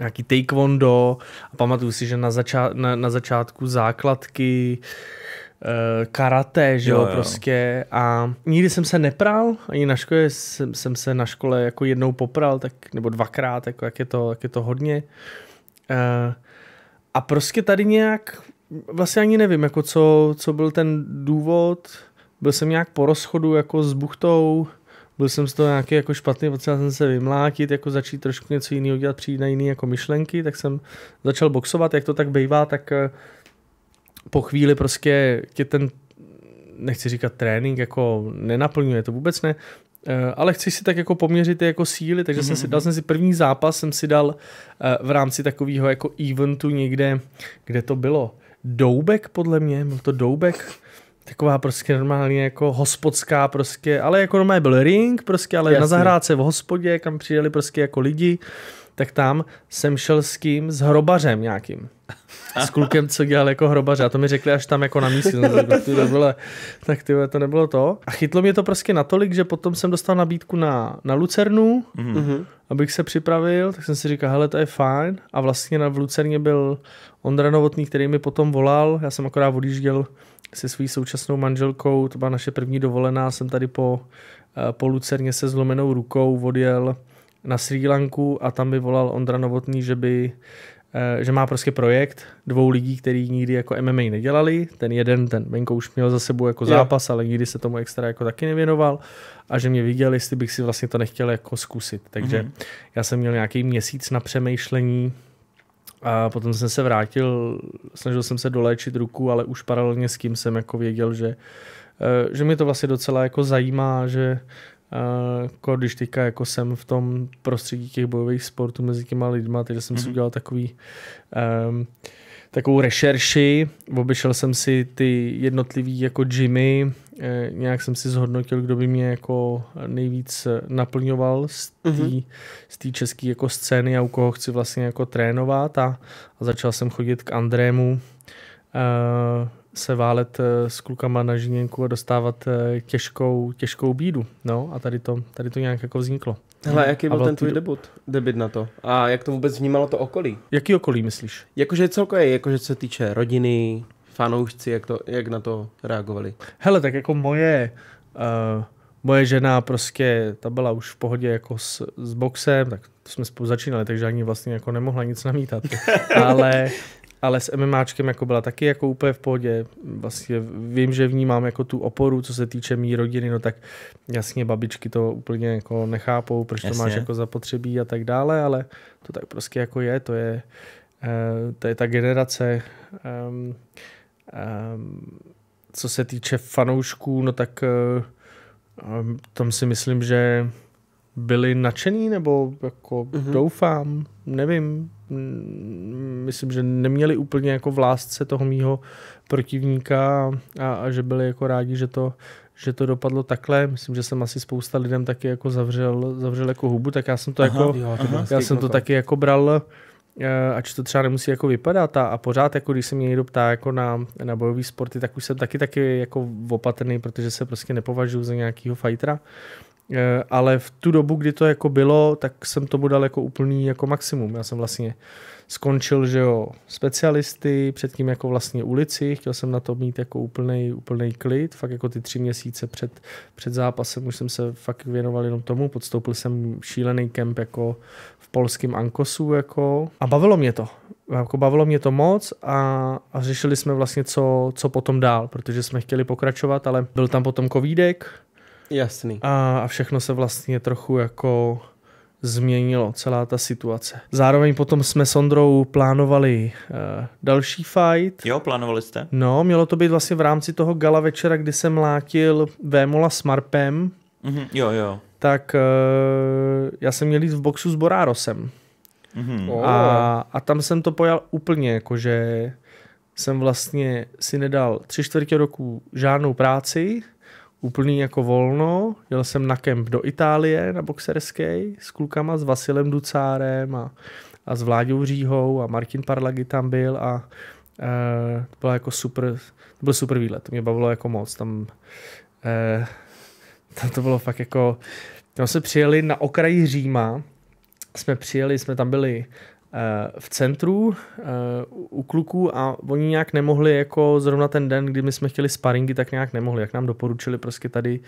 nějaký taekwondo. A pamatuju si, že na, zača- na, na začátku základky eh, karate, že jo, jo, jo, prostě. A nikdy jsem se nepral, ani na škole jsem, jsem se na škole jako jednou popral, tak, nebo dvakrát, jako jak je to, jak je to hodně. Eh, a prostě tady nějak, vlastně ani nevím, jako co, co byl ten důvod, byl jsem nějak po rozchodu jako s buchtou, byl jsem z toho nějaký jako špatný, potřeboval jsem se vymlátit, jako začít trošku něco jiného dělat, přijít na jiné jako myšlenky, tak jsem začal boxovat, jak to tak bývá, tak eh, po chvíli prostě tě ten, nechci říkat trénink, jako nenaplňuje, to vůbec ne, eh, ale chci si tak jako poměřit ty jako síly, takže mm-hmm. jsem si, mhm. dal jsem si první zápas, jsem si dal eh, v rámci takového jako eventu někde, kde to bylo, Doubek podle mě, byl to Doubek, taková prostě normálně jako hospodská prostě, ale jako normálně byl ring prostě, ale Jasně. na zahrádce v hospodě, kam přijeli prostě jako lidi tak tam jsem šel s kým, s hrobařem nějakým. S klukem, co dělal jako hrobaře. A to mi řekli až tam jako na místě. Ty nebylo, tak ty to nebylo to. A chytlo mě to prostě natolik, že potom jsem dostal nabídku na, na Lucernu, mm-hmm. abych se připravil, tak jsem si říkal, hele, to je fajn. A vlastně na, v Lucerně byl Ondra Novotný, který mi potom volal. Já jsem akorát odjížděl se svou současnou manželkou, to byla naše první dovolená, jsem tady po, eh, po Lucerně se zlomenou rukou odjel na Sri Lanku a tam by volal Ondra Novotný, že by eh, že má prostě projekt dvou lidí, který nikdy jako MMA nedělali. Ten jeden, ten Benko už měl za sebou jako zápas, yeah. ale nikdy se tomu extra jako taky nevěnoval a že mě viděl, jestli bych si vlastně to nechtěl jako zkusit. Takže mm-hmm. já jsem měl nějaký měsíc na přemýšlení a potom jsem se vrátil, snažil jsem se doléčit ruku, ale už paralelně s kým jsem jako věděl, že, eh, že mě to vlastně docela jako zajímá, že jako eh, když teďka jako jsem v tom prostředí těch bojových sportů mezi těma lidma, takže jsem mm-hmm. si mhm. udělal takový um, takovou rešerši, obešel jsem si ty jednotlivý jako gymy, eh, nějak jsem si zhodnotil, kdo by mě jako nejvíc naplňoval z té mm-hmm. české jako scény a u koho chci vlastně jako trénovat a, a začal jsem chodit k Andrému, eh, se válet eh, s klukama na žiněnku a dostávat eh, těžkou, těžkou bídu. No a tady to, tady to nějak jako vzniklo. Hele, jaký byl, ten tvůj debut, debut na to? A jak to vůbec vnímalo to okolí? Jaký okolí myslíš? Jakože celkově, jakože se týče rodiny, fanoušci, jak, to, jak na to reagovali? Hele, tak jako moje, uh, moje žena prostě, ta byla už v pohodě jako s, s boxem, tak jsme spolu začínali, takže ani vlastně jako nemohla nic namítat. Ale ale s MMAčkem jako byla taky jako úplně v pohodě. Vlastně vím, že vnímám jako tu oporu, co se týče mý rodiny, no tak jasně babičky to úplně jako nechápou, proč jasně. to máš jako zapotřebí a tak dále, ale to tak prostě jako je, to je, eh, to je ta generace. Ehm, ehm, co se týče fanoušků, no tak tam eh, ehm, si myslím, že byli nadšený, nebo jako mm-hmm. doufám, nevím, Mm, myslím, že neměli úplně jako v lásce toho mýho protivníka a, a že byli jako rádi, že to, že to dopadlo takhle. Myslím, že jsem asi spousta lidem taky jako zavřel, zavřel jako hubu, tak já jsem to aha, jako, jo, to aha, já jsem to taky jako bral, eh, ač to třeba nemusí jako vypadat a, a pořád, jako když se mě někdo ptá jako na, na bojové sporty, tak už jsem taky taky jako opatrný, protože se prostě nepovažuji za nějakého fightera. Eh, ale v tu dobu, kdy to jako bylo, tak jsem to dal jako úplný jako maximum. Já jsem vlastně skončil, že jo, specialisty, předtím jako vlastně ulici, chtěl jsem na to mít jako úplný, úplný klid, fakt jako ty tři měsíce před, před zápasem už jsem se fakt věnoval jenom tomu, podstoupil jsem šílený kemp jako v polském Ankosu jako a bavilo mě to. Jako bavilo mě to moc a, a řešili jsme vlastně, co, co potom dál, protože jsme chtěli pokračovat, ale byl tam potom covídek, Jasný. A, a všechno se vlastně trochu jako změnilo, celá ta situace. Zároveň potom jsme s Ondrou plánovali uh, další fight. Jo, plánovali jste? No, mělo to být vlastně v rámci toho gala večera, kdy jsem mlátil Vémola s Marpem. Mm-hmm, jo, jo. Tak uh, já jsem měl jít v boxu s Borárosem. Mm-hmm. Oh. A, a tam jsem to pojal úplně, jakože jsem vlastně si nedal tři čtvrtě roku žádnou práci, úplný jako volno. Jel jsem na kemp do Itálie na boxerské, s klukama, s Vasilem Ducárem a, a s Vláďou Říhou a Martin Parlagi tam byl a to eh, to bylo jako super, to byl super výlet, to mě bavilo jako moc. Tam, uh, tam to bylo fakt jako, tam jsme přijeli na okraji Říma, jsme přijeli, jsme tam byli v centru eh, u kluků a oni nějak nemohli jako zrovna ten den, kdy my jsme chtěli sparingy, tak nějak nemohli. Jak nám doporučili prostě tady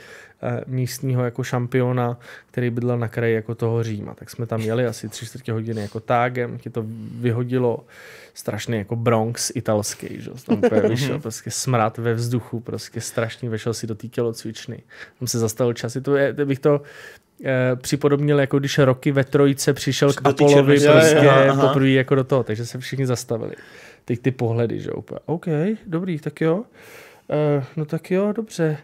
eh, místního jako šampiona, který bydlel na kraji jako toho Říma. Tak jsme tam jeli asi tři čtvrtě hodiny jako tágem, ti to vyhodilo strašný jako Bronx italský, že? Tam vyšel prostě smrad ve vzduchu, prostě strašný, vešel si do té tělocvičny. Tam se zastavil čas, to je, to bych to, Eh, připodobnil, jako když roky ve trojce přišel k Apolovi prostě poprvé jako do toho, takže se všichni zastavili. Teď ty pohledy, že úplně, OK, dobrý, tak jo, uh, no tak jo, dobře,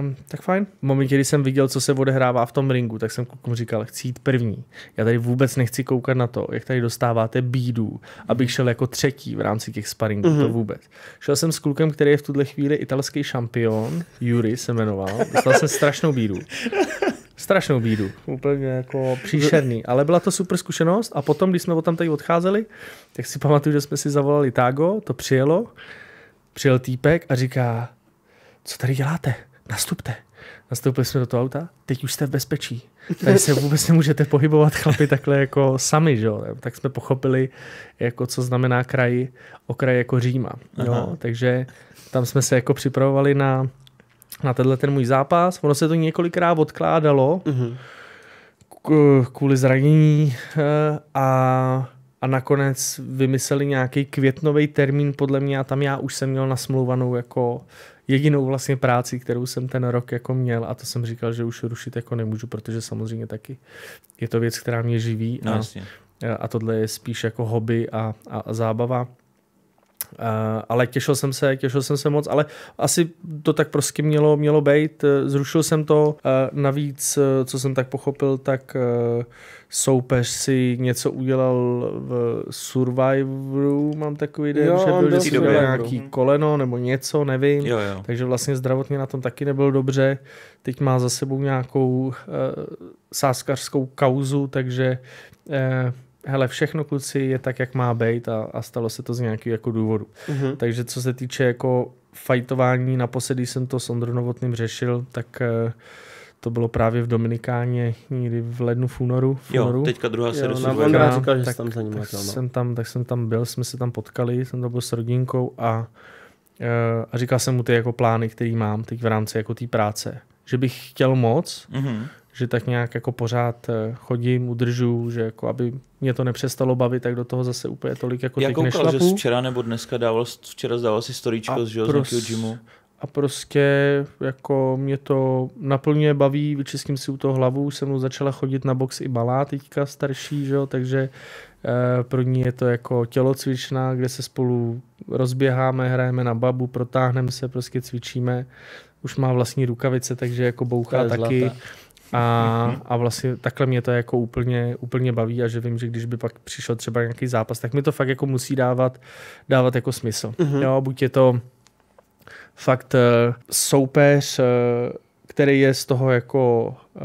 Um, tak fajn. V momentě, kdy jsem viděl, co se odehrává v tom ringu, tak jsem klukům říkal, chci jít první. Já tady vůbec nechci koukat na to, jak tady dostáváte bídů, abych šel jako třetí v rámci těch sparingů, mm-hmm. to mhm. vůbec. Šel jsem s klukem, který je v tuhle chvíli italský šampion, Juri se jmenoval. Dostal jsem strašnou bídu. strašnou bídu, úplně jako příšerný, ale byla to super zkušenost a potom, když jsme od tam tady odcházeli, tak si pamatuju, že jsme si zavolali Tágo, to přijelo, přijel týpek a říká, co tady děláte, nastupte. Nastoupili jsme do toho auta, teď už jste v bezpečí. Tady se vůbec nemůžete pohybovat chlapi takhle jako sami, že jo? Tak jsme pochopili, jako co znamená kraj, okraj jako Říma. Jo? Takže tam jsme se jako připravovali na na tenhle ten můj zápas. Ono se to několikrát odkládalo mm-hmm. kvůli zranění eh, a, a nakonec vymysleli nějaký květnový termín podle mě a tam já už jsem měl nasmluvanou jako jedinou vlastně práci, kterou jsem ten rok jako měl a to jsem říkal, že už rušit jako nemůžu, protože samozřejmě taky je to věc, která mě živí no, a, jasně. a tohle je spíš jako hobby a, a, a zábava ale těšil jsem se, těšil jsem se moc, ale asi to tak prostě mělo, mělo být. E, zrušil jsem to, e, navíc, e, co jsem tak pochopil, tak soupeř si něco udělal v Survivoru, mám takový den, jo, že byl, že době. nějaký koleno nebo něco, nevím, jo, jo. takže vlastně zdravotně na tom taky nebyl dobře. Teď má za sebou nějakou uh, sáskařskou kauzu, takže uh, hele, všechno kluci je tak, jak má být a, a stalo se to z nějakého jako důvodu. Mm-hmm. Takže co se týče jako fajtování, naposledy jsem to s Ondrou Novotným řešil, tak eh, to bylo právě v Dominikáně někdy v lednu v únoru. V únoru. teďka druhá se no, rozhodla. Ondra říkal, že tak, tam za ním tak, no. jsem tam, tak jsem tam byl, jsme se tam potkali, jsem tam byl s rodinkou a, eh, a říkal jsem mu ty jako plány, který mám teď v rámci jako té práce. Že bych chtěl moc, mm-hmm že tak nějak jako pořád eh, chodím, udržu, že jako aby mě to nepřestalo bavit, tak do toho zase úplně tolik jako Já teď koukal, nešlapu. že včera nebo dneska dával, včera zdával si storíčko z, že, pros, gymu. A prostě jako mě to naplňuje, baví, vyčistím si u toho hlavu, už se mnou začala chodit na box i malá teďka starší, že jo, takže eh, pro ní je to jako tělocvičná, kde se spolu rozběháme, hrajeme na babu, protáhneme se, prostě cvičíme. Už má vlastní rukavice, takže jako bouchá taky. Zlata a, mhm. a vlastně takhle mě to jako úplně, úplně baví a že vím, že když by pak přišel třeba nějaký zápas, tak mi to fakt jako musí dávat, dávat jako smysl. Mm-hmm. Jo, buď je to fakt uh, soupeř, uh, který je z toho jako uh,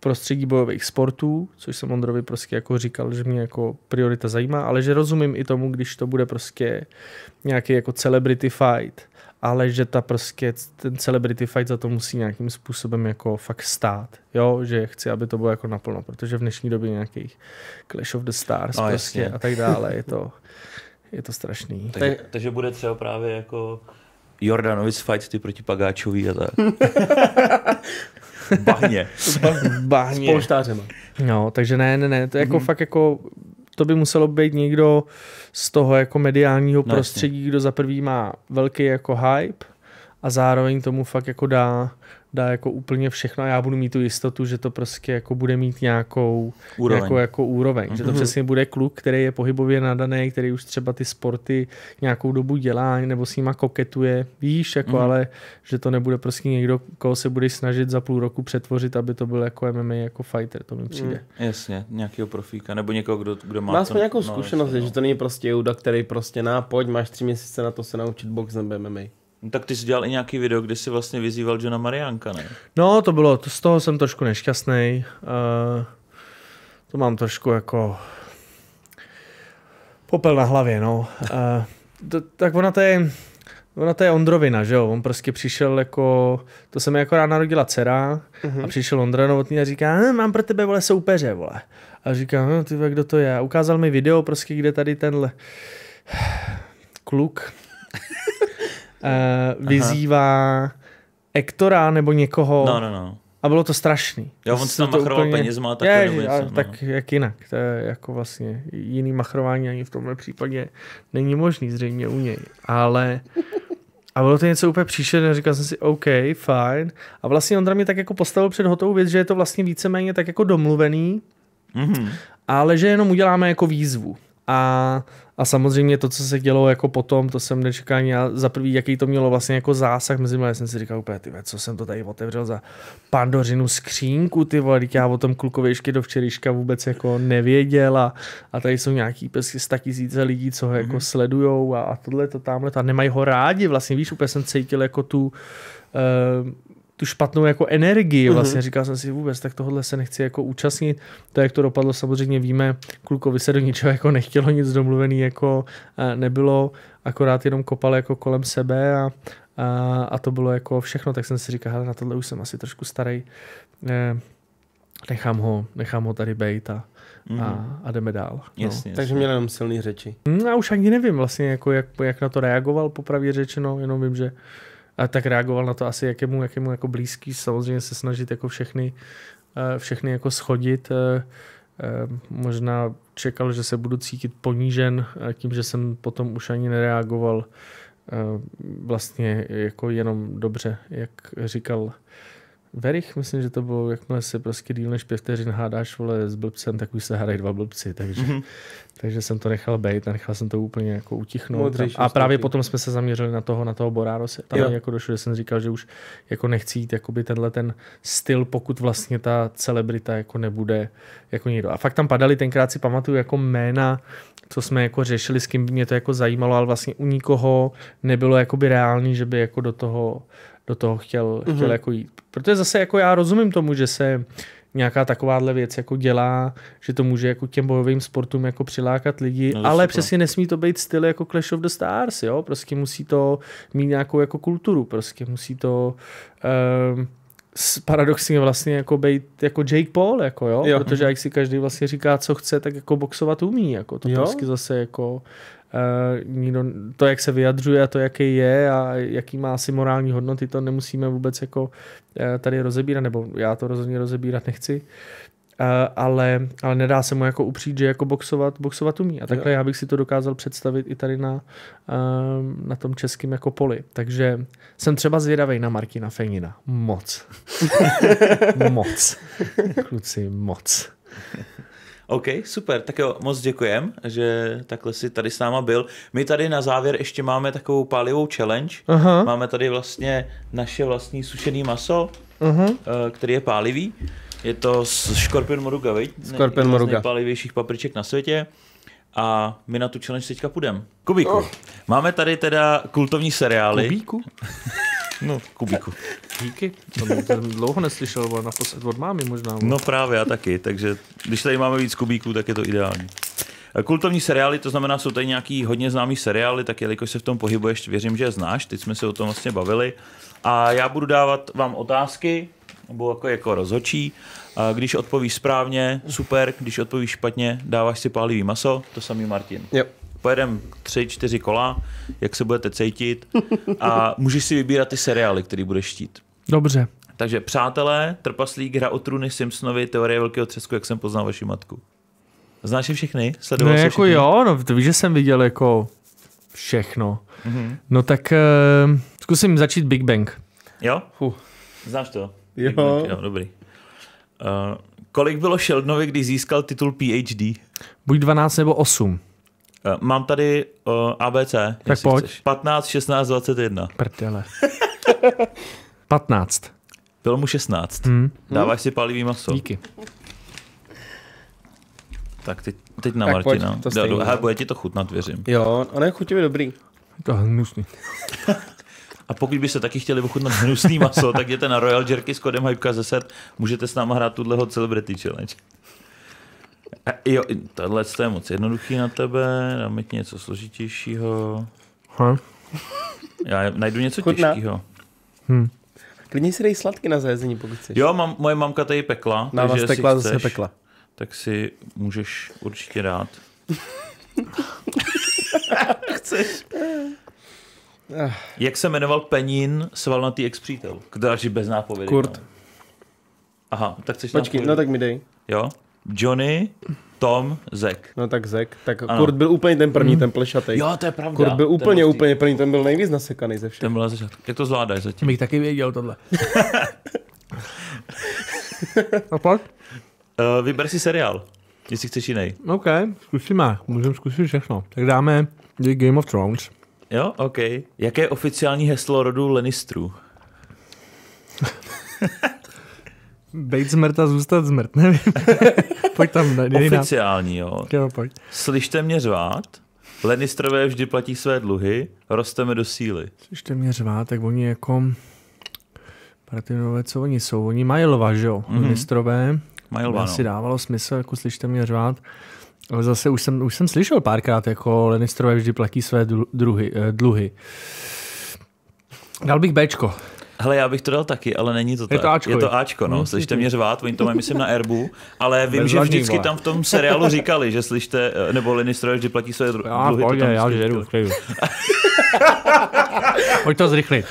prostředí bojových sportů, což jsem Ondrovi prostě jako říkal, že mě jako priorita zajímá, ale že rozumím i tomu, když to bude prostě nějaký jako celebrity fight, ale že ta prostě, ten celebrity fight za to musí nějakým způsobem jako fakt stát, jo, že chci, aby to bylo jako naplno, protože v dnešní době nějakých Clash of the Stars no, prostě jasně. a tak dále, je to, je to strašný. Takže, tak... takže bude třeba právě jako Jordanovic fight ty proti Pagáčový a tak. bahně. bahně. S polštářema. No, takže ne, ne, ne, to je jako mm-hmm. fakt jako to by muselo být někdo z toho jako mediálního no, prostředí, jasně. kdo za prvý má velký jako hype a zároveň tomu fakt jako dá dá jako úplně všechno a já budu mít tu jistotu, že to prostě jako bude mít nějakou úroveň, jako, jako úroveň. Mm-hmm. že to mhm. přesně bude kluk, který je pohybově nadaný, který už třeba ty sporty nějakou dobu dělá nebo s nima koketuje, víš, jako mm-hmm. ale že to nebude prostě někdo, koho se bude snažit za půl roku přetvořit, aby to byl jako MMA, jako fighter, to mi přijde. Mm. Jasně, nějakého profíka nebo někoho, kdo, kdo má... Máš to, nějakou no, zkušenost, no, že to není prostě Juda, který prostě na, no, pojď, máš tři měsíce na to se naučit box nebo MMA. No, tak ty jsi dělal i nějaký video, kde jsi vlastně vyzýval Johna Mariánka, ne? No, to bylo, to, z toho jsem trošku nešťastný. Uh, eh, to mám trošku jako popel na hlavě, no. Uh, to, tak ona to je, ona to je Ondrovina, že jo? On prostě přišel jako, to se mi jako rád narodila dcera uh-huh. a přišel Ondra Novotný a říká, eh, mám pro tebe, vole, soupeře, vole. A říká, no, ty kdo to je? A ukázal mi video prostě, kde tady tenhle kluk uh, vyzývá Aha. Ektora nebo někoho. No, no, no. A bylo to strašný. Jo, on se prostě tam machroval úplně... penězma tak je, nebo něco. A, no. Tak jak jinak, to je jako vlastně jiný machrování ani v tomhle případě není možný zřejmě u něj, ale a bylo to něco úplně příšerné, říkal jsem si OK, fajn. A vlastně Ondra mě tak jako postavil před hotovou věc, že je to vlastně víceméně tak jako domluvený, mm-hmm. ale že jenom uděláme jako výzvu. A a samozřejmě to, co se dělo jako potom, to jsem nečekal já za prvý, jaký to mělo vlastně jako zásah mezi mnou, jsem si říkal úplně, ty co jsem to tady otevřel za pandořinu skřínku, ty vole, já o tom klukově ještě do včerejška vůbec jako nevěděl a, a tady jsou nějaký pesky prostě z tisíce lidí, co ho mm-hmm. jako mhm. sledujou a, a tohle to tamhle a nemají ho rádi, vlastně víš, úplně jsem cítil jako tu, uh, tu špatnou jako energii. Mhm. Vlastně mm-hmm. říkal jsem si vůbec, tak tohle se nechci jako účastnit. To, jak to dopadlo, samozřejmě víme, klukovi se do ničeho jako nechtělo, nic domluvený jako eh, nebylo, akorát jenom kopal jako kolem sebe a, a, a to bylo jako všechno, tak jsem si říkal, hele, na tohle už jsem asi trošku starý, eh, nechám ho, nechám ho tady bejt a, mm-hmm. a, mhm. a jdeme dál. No. Jasně, no. jasně. Takže měl jenom silný řeči. Mm, a už ani nevím vlastně, jako jak, jak na to reagoval, popravě řečeno, jenom vím, že a tak reagoval na to asi, jakému, jakému jako blízký, samozřejmě se snažit jako všechny, eh, všechny jako schodit. Eh, eh, možná čekal, že se budu cítit ponížen tím, že jsem potom už ani nereagoval vlastně jako jenom dobře, jak říkal Verich, myslím, že to bylo, jakmile se prostě díl než pět vteřin hádáš vole s blbcem, tak už se hádají dva blbci, takže, mm-hmm. takže jsem to nechal být a nechal jsem to úplně jako utichnout. Modřejší a právě potom jsme se zaměřili na toho, na toho Borárose. Tam jo. jako došlo, že jsem říkal, že už jako nechci jít jakoby tenhle ten styl, pokud vlastně ta celebrita jako nebude jako někdo. A fakt tam padali, tenkrát si pamatuju jako jména, co jsme jako řešili, s kým mě to jako zajímalo, ale vlastně u nikoho nebylo jakoby reálný, že by jako do toho do toho chtěl, mm-hmm. chtěl mhm. jako jít. Protože zase jako já rozumím tomu, že se nějaká takováhle věc jako dělá, že to může jako těm bojovým sportům jako přilákat lidi, no, ale super. přesně nesmí to být styl jako Clash of the Stars, jo, prostě musí to mít nějakou jako kulturu, prostě musí to um, paradoxně vlastně jako být jako Jake Paul, jako jo? jo, protože jak si každý vlastně říká, co chce, tak jako boxovat umí, jako to jo? prostě zase jako Eh, nikdo, to, jak se vyjadřuje a to, jaký je a jaký má asi morální hodnoty, to nemusíme vůbec jako eh, tady rozebírat, nebo já to rozhodně rozebírat nechci. Eh, ale, ale nedá se mu jako upřít, že jako boxovat, boxovat umí. A takhle já bych si to dokázal představit i tady na, na tom českém jako poli. Takže jsem třeba zvědavý na Martina Fenina. Moc. moc. Kluci, moc. OK, super, tak jo, moc děkujem, že takhle si tady s náma byl. My tady na závěr ještě máme takovou pálivou challenge. Aha. Máme tady vlastně naše vlastní sušený maso, Aha. Mhm. Eh, který je pálivý. Je to z Scorpion Moruga, veď? Scorpion Moruga. nejpálivějších papriček na světě. A my na tu challenge teďka půjdeme. Kubíku, oh. máme tady teda kultovní seriály. Kubíku? No, kubíku. Díky, to jsem dlouho neslyšel, ale naposled od mámy možná. Ale... No právě, já taky, takže když tady máme víc Kubíků, tak je to ideální. Kultovní seriály, to znamená, jsou tady nějaký hodně známý seriály, tak jelikož se v tom pohybuješ, věřím, že je znáš, teď jsme se o tom vlastně bavili. A já budu dávat vám otázky, nebo jako, jako rozhočí. A když odpovíš správně, super, když odpovíš špatně, dáváš si pálivý maso, to samý Martin. Jo. Pojedem tři, čtyři kola, jak se budete cítit a můžeš si vybírat ty seriály, který budeš štít. Dobře. Takže Přátelé, Trpaslík, Hra o trůny, Simpsonovi, Teorie velkého třesku, jak jsem poznal vaši matku. Znáš je všechny? Sledoval no, jako všechny? jo, no to víš, že jsem viděl jako všechno. Mm-hmm. No tak uh, zkusím začít Big Bang. Jo? Huh. Znáš to? Jo. Big Bang, jo, dobrý. Uh, kolik bylo Sheldonovi, když získal titul PhD? Buď 12 nebo 8. Eh, mám tady uh, eh, ABC. Tak pojď. Chceš. 15, 16, 21. Prdele. 15. Bylo mu 16. Hmm. Dáváš si palivý maso. Díky. Tak teď, teď na tak Martina. Pojď, to Dá, bude ti to chutnat, věřím. Jo, ono je chutivě dobrý. To je hnusný. A pokud byste taky chtěli ochutnat hnusný maso, tak jděte na Royal Jerky s kodem Hypeka ze set. Můžete s náma hrát tuhle Celebrity Challenge. Jo, tohle je moc jednoduchý na tebe, dáme ti něco složitějšího. Huh? Hm? Já najdu něco Chutná. těžkého. Hm. Klidně si dej sladky na zajezení, pokud chceš. Jo, mám, moje mamka tady pekla. Na vás pekla, zase chceš, pekla. Tak si můžeš určitě dát. chceš. Jak se jmenoval Penin svalnatý ex-přítel? Kdo bez nápovědy. Kurt. No. Aha, tak chceš Počkej, nápovědy. no tak mi dej. Jo? Johnny, Tom, Zek. No tak Zek. Tak ano. Kurt byl úplně ten první, mm. ten plešatý. Jo, to je pravda. Kurt byl úplně, ten úplně první, ten byl nejvíc nasekaný ze všech. Ten byl začátku. Jak to zvládáš zatím? Bych taky věděl tohle. A pak? Uh, vyber si seriál, jestli chceš jiný. OK, zkusíme. Můžeme zkusit všechno. Tak dáme The Game of Thrones. Jo, OK. Jaké je oficiální heslo rodu Lannisterů? Bejt zmrt a zůstat zmrt, nevím. pojď tam. Dej Oficiální, jo. jo pojď. Slyšte mě řvát, Lenistrové vždy platí své dluhy, rosteme do síly. Slyšte mě řvát, tak oni jako... Paratinové, co oni jsou? Oni mají lva, že jo? Mm-hmm. Lenistrové. Mají lva, no. dávalo smysl, jako slyšte mě řvát. Ale zase už jsem, už jsem slyšel párkrát, jako Lenistrové vždy platí své druhy, eh, dluhy. Dal bych Bčko. Hele, já bych to dal taky, ale není to tak. to Ačko. Je to Ačko, no. Slyšte mě řvát, oni to mají, myslím, na Airbu, ale vím, že vždycky tam v tom seriálu říkali, že slyšte, nebo Stroje, že platí své dluhy. Já, dluhy, pojďme, já žeru, Pojď to zrychlit.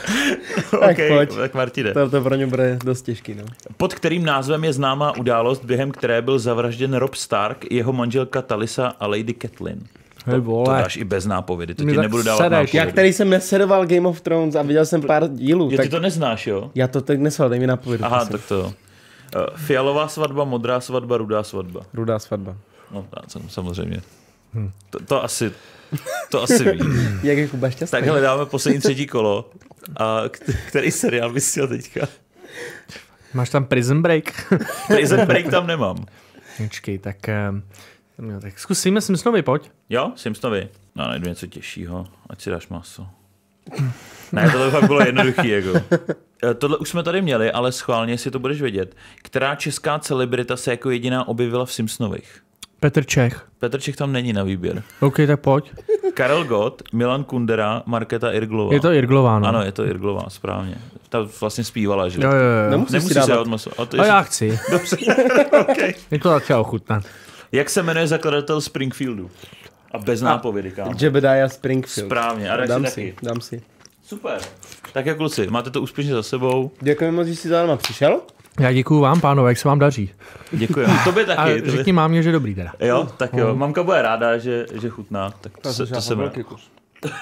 tak okay, pojď. Tak Martine. To, to pro ně bude dost těžký. No. Pod kterým názvem je známá událost, během které byl zavražděn Rob Stark, jeho manželka Talisa a Lady Catelyn? Hey, To, to dáš i bez nápovědy, to ti nebudu dávat sedeš. nápovědy. Já, který jsem neseroval Game of Thrones a viděl jsem pár dílů. Já tak... ty to neznáš, jo? Já to teď nesval, dej mi nápovědu. Aha, prosím. tak to eh, Fialová svatba, modrá svatba, rudá svatba. Rudá svatba. No, samozřejmě. Hm. To, to asi to asi ví. Jak je Kuba šťastný. Takhle dáme poslední třetí kolo. A který seriál bys chtěl teďka? Máš tam Prison Break? Prison Break tam nemám. Počkej, tak eh, No, tak zkusíme Simpsonovi, pojď. Jo, Simpsonovi. No, najdu něco těžšího, ať si dáš maso. ne, tohle fakt bylo jednoduchý, jako. E, tohle už jsme tady měli, ale schválně si to budeš vědět. Která česká celebrita se jako jediná objevila v Simpsonových? Petr Čech. Petr Čech tam není na výběr. OK, tak pojď. Karel Gott, Milan Kundera, Marketa Irglová. Je to Irglová, no. Ano, je to Irglová, správně. Ta vlastně zpívala, že? Jo, jo, jo. Nemusíš, Nemusíš si dávat maso. A, to je... a já chci. Dobře, OK. Je to ochutnat. Jak se jmenuje zakladatel Springfieldu? A bez a, nápovědy, kámo. Jebediah Springfield. Správně, a dám si, taky. dám si. Super. Tak jak kluci, máte to úspěšně za sebou. Děkuji moc, že jsi za náma přišel. Já děkuji vám, pánové, jak se vám daří. Děkuji. To by taky. A to by... řekni mámě, že dobrý teda. Jo, tak jo. No. Mamka bude ráda, že, že chutná. Tak to, tak se, to velký kus.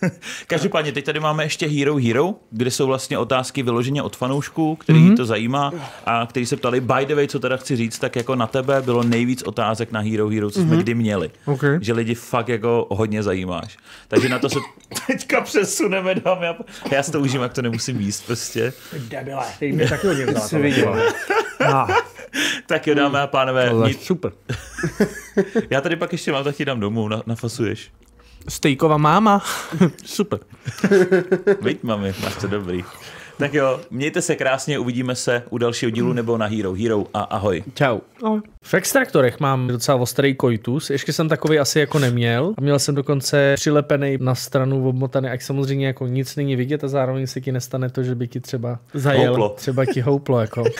Každopádně, teď tady máme ještě Hero Hero, kde jsou vlastně otázky vyloženě od fanoušků, který mm-hmm. to zajímá a který se ptali, by the way, co teda chci říct, tak jako na tebe bylo nejvíc otázek na Hero Hero, co mm-hmm. jsme mhm. kdy měli. Okay. Že lidi fakt jako hodně zajímáš. Takže na to se teďka přesuneme, dám, já, já si to užím, jak to nemusím jíst prostě. Debile, mě taky hodně ah. tak jo, dámy a pánové. To nic... super. Já tady pak ještě mám, tak ti dám domů, na, nafasuješ. Stejková máma. Super. Víď, mami, máš to dobrý. Tak jo, mějte se krásně, uvidíme se u dalšího dílu nebo na Hero Hero a ahoj. Čau. Ahoj. V extraktorech mám docela ostrý kojtus, ještě jsem takový asi jako neměl a měl jsem dokonce přilepený na stranu obmotaný, ať samozřejmě jako nic není vidět a zároveň se ti nestane to, že by ti třeba zajel, houplo. třeba ti houplo jako.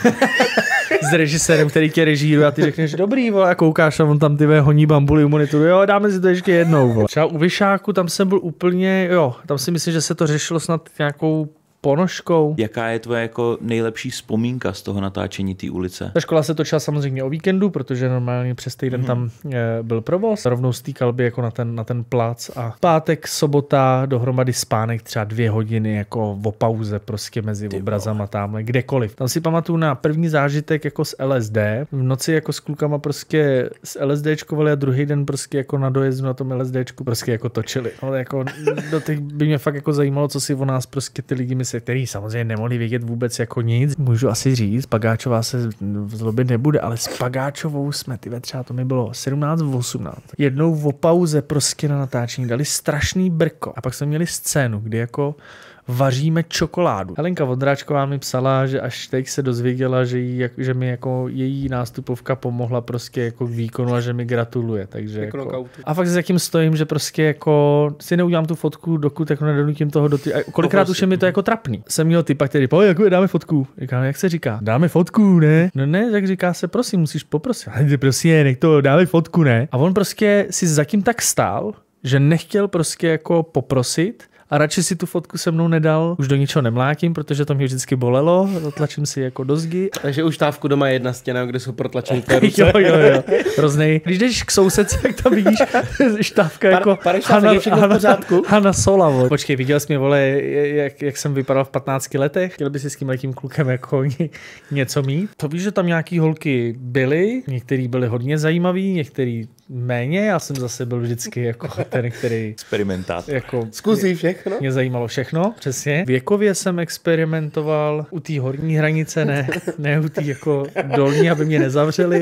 s režisérem, který tě režíruje a ty řekneš, dobrý, vole, a koukáš a on tam ty honí bambuly u monitoru, jo, dáme si to ještě jednou. Vole. Třeba u Vyšáku tam jsem byl úplně, jo, tam si myslím, že se to řešilo snad nějakou ponožkou. Jaká je tvoje jako nejlepší vzpomínka z toho natáčení té ulice? Ta škola se točila samozřejmě o víkendu, protože normálně přes týden mm-hmm. tam eh, byl provoz. Rovnou stýkal by jako na ten, na ten plac a pátek, sobota, dohromady spánek třeba dvě hodiny jako v pauze prostě mezi Ty obrazama tamhle, kdekoliv. Tam si pamatuju na první zážitek jako s LSD. V noci jako s klukama prostě s LSDčkovali a druhý den prostě jako na dojezdu na tom LSDčku prostě jako točili. Ale jako do těch by mě fakt jako zajímalo, co si o nás prostě ty lidi myslí se který samozřejmě nemohli vědět vůbec jako nic. Můžu asi říct, Pagáčová se zlobit nebude, ale s Pagáčovou jsme, ty třeba to mi bylo 17 18. Jednou v pauze prostě na natáčení dali strašný brko a pak jsme měli scénu, kdy jako vaříme čokoládu. Helenka Vondráčková mi psala, že až teď se dozvěděla, že, jí, že mi jako její nástupovka pomohla prostě jako k výkonu a že mi gratuluje. Takže jako, jako- a fakt s jakým stojím, že prostě jako si neudělám tu fotku, dokud jako nedonutím toho do ty... A kolikrát už je mi to jako trapný. Jsem měl typa, který pojď, jako dáme fotku. Říkám, no, jak se říká? Dáme fotku, ne? No ne, tak říká se, prosím, musíš poprosit. Ale Prosím, nech to, dáme fotku, ne? A on prostě si zatím tak stál, že nechtěl prostě jako poprosit, a radši si tu fotku se mnou nedal. Už do ničeho nemlátím, protože to mě vždycky bolelo, Zatlačím si jako do zgy. Takže už távku doma je jedna stěna, kde jsou protlačené ruce. jo, jo, jo. Hroznej. Když jdeš k sousedce, tak tam vidíš štávka jako par, Hanna, je Hanna, pořádku. Hanna Sola. Vole. Počkej, viděl jsi mě, vole, jak, jak, jsem vypadal v 15 letech? Chtěl by si s tím letím klukem jako něco mít? To víš, že tam nějaký holky byly, některý byly hodně zajímavý, některý méně, já jsem zase byl vždycky jako ten, který... Experimentát. Jako, Zkusí všech všechno? Mě zajímalo všechno, přesně. Věkově jsem experimentoval u té horní hranice, ne, ne u té jako dolní, aby mě nezavřeli.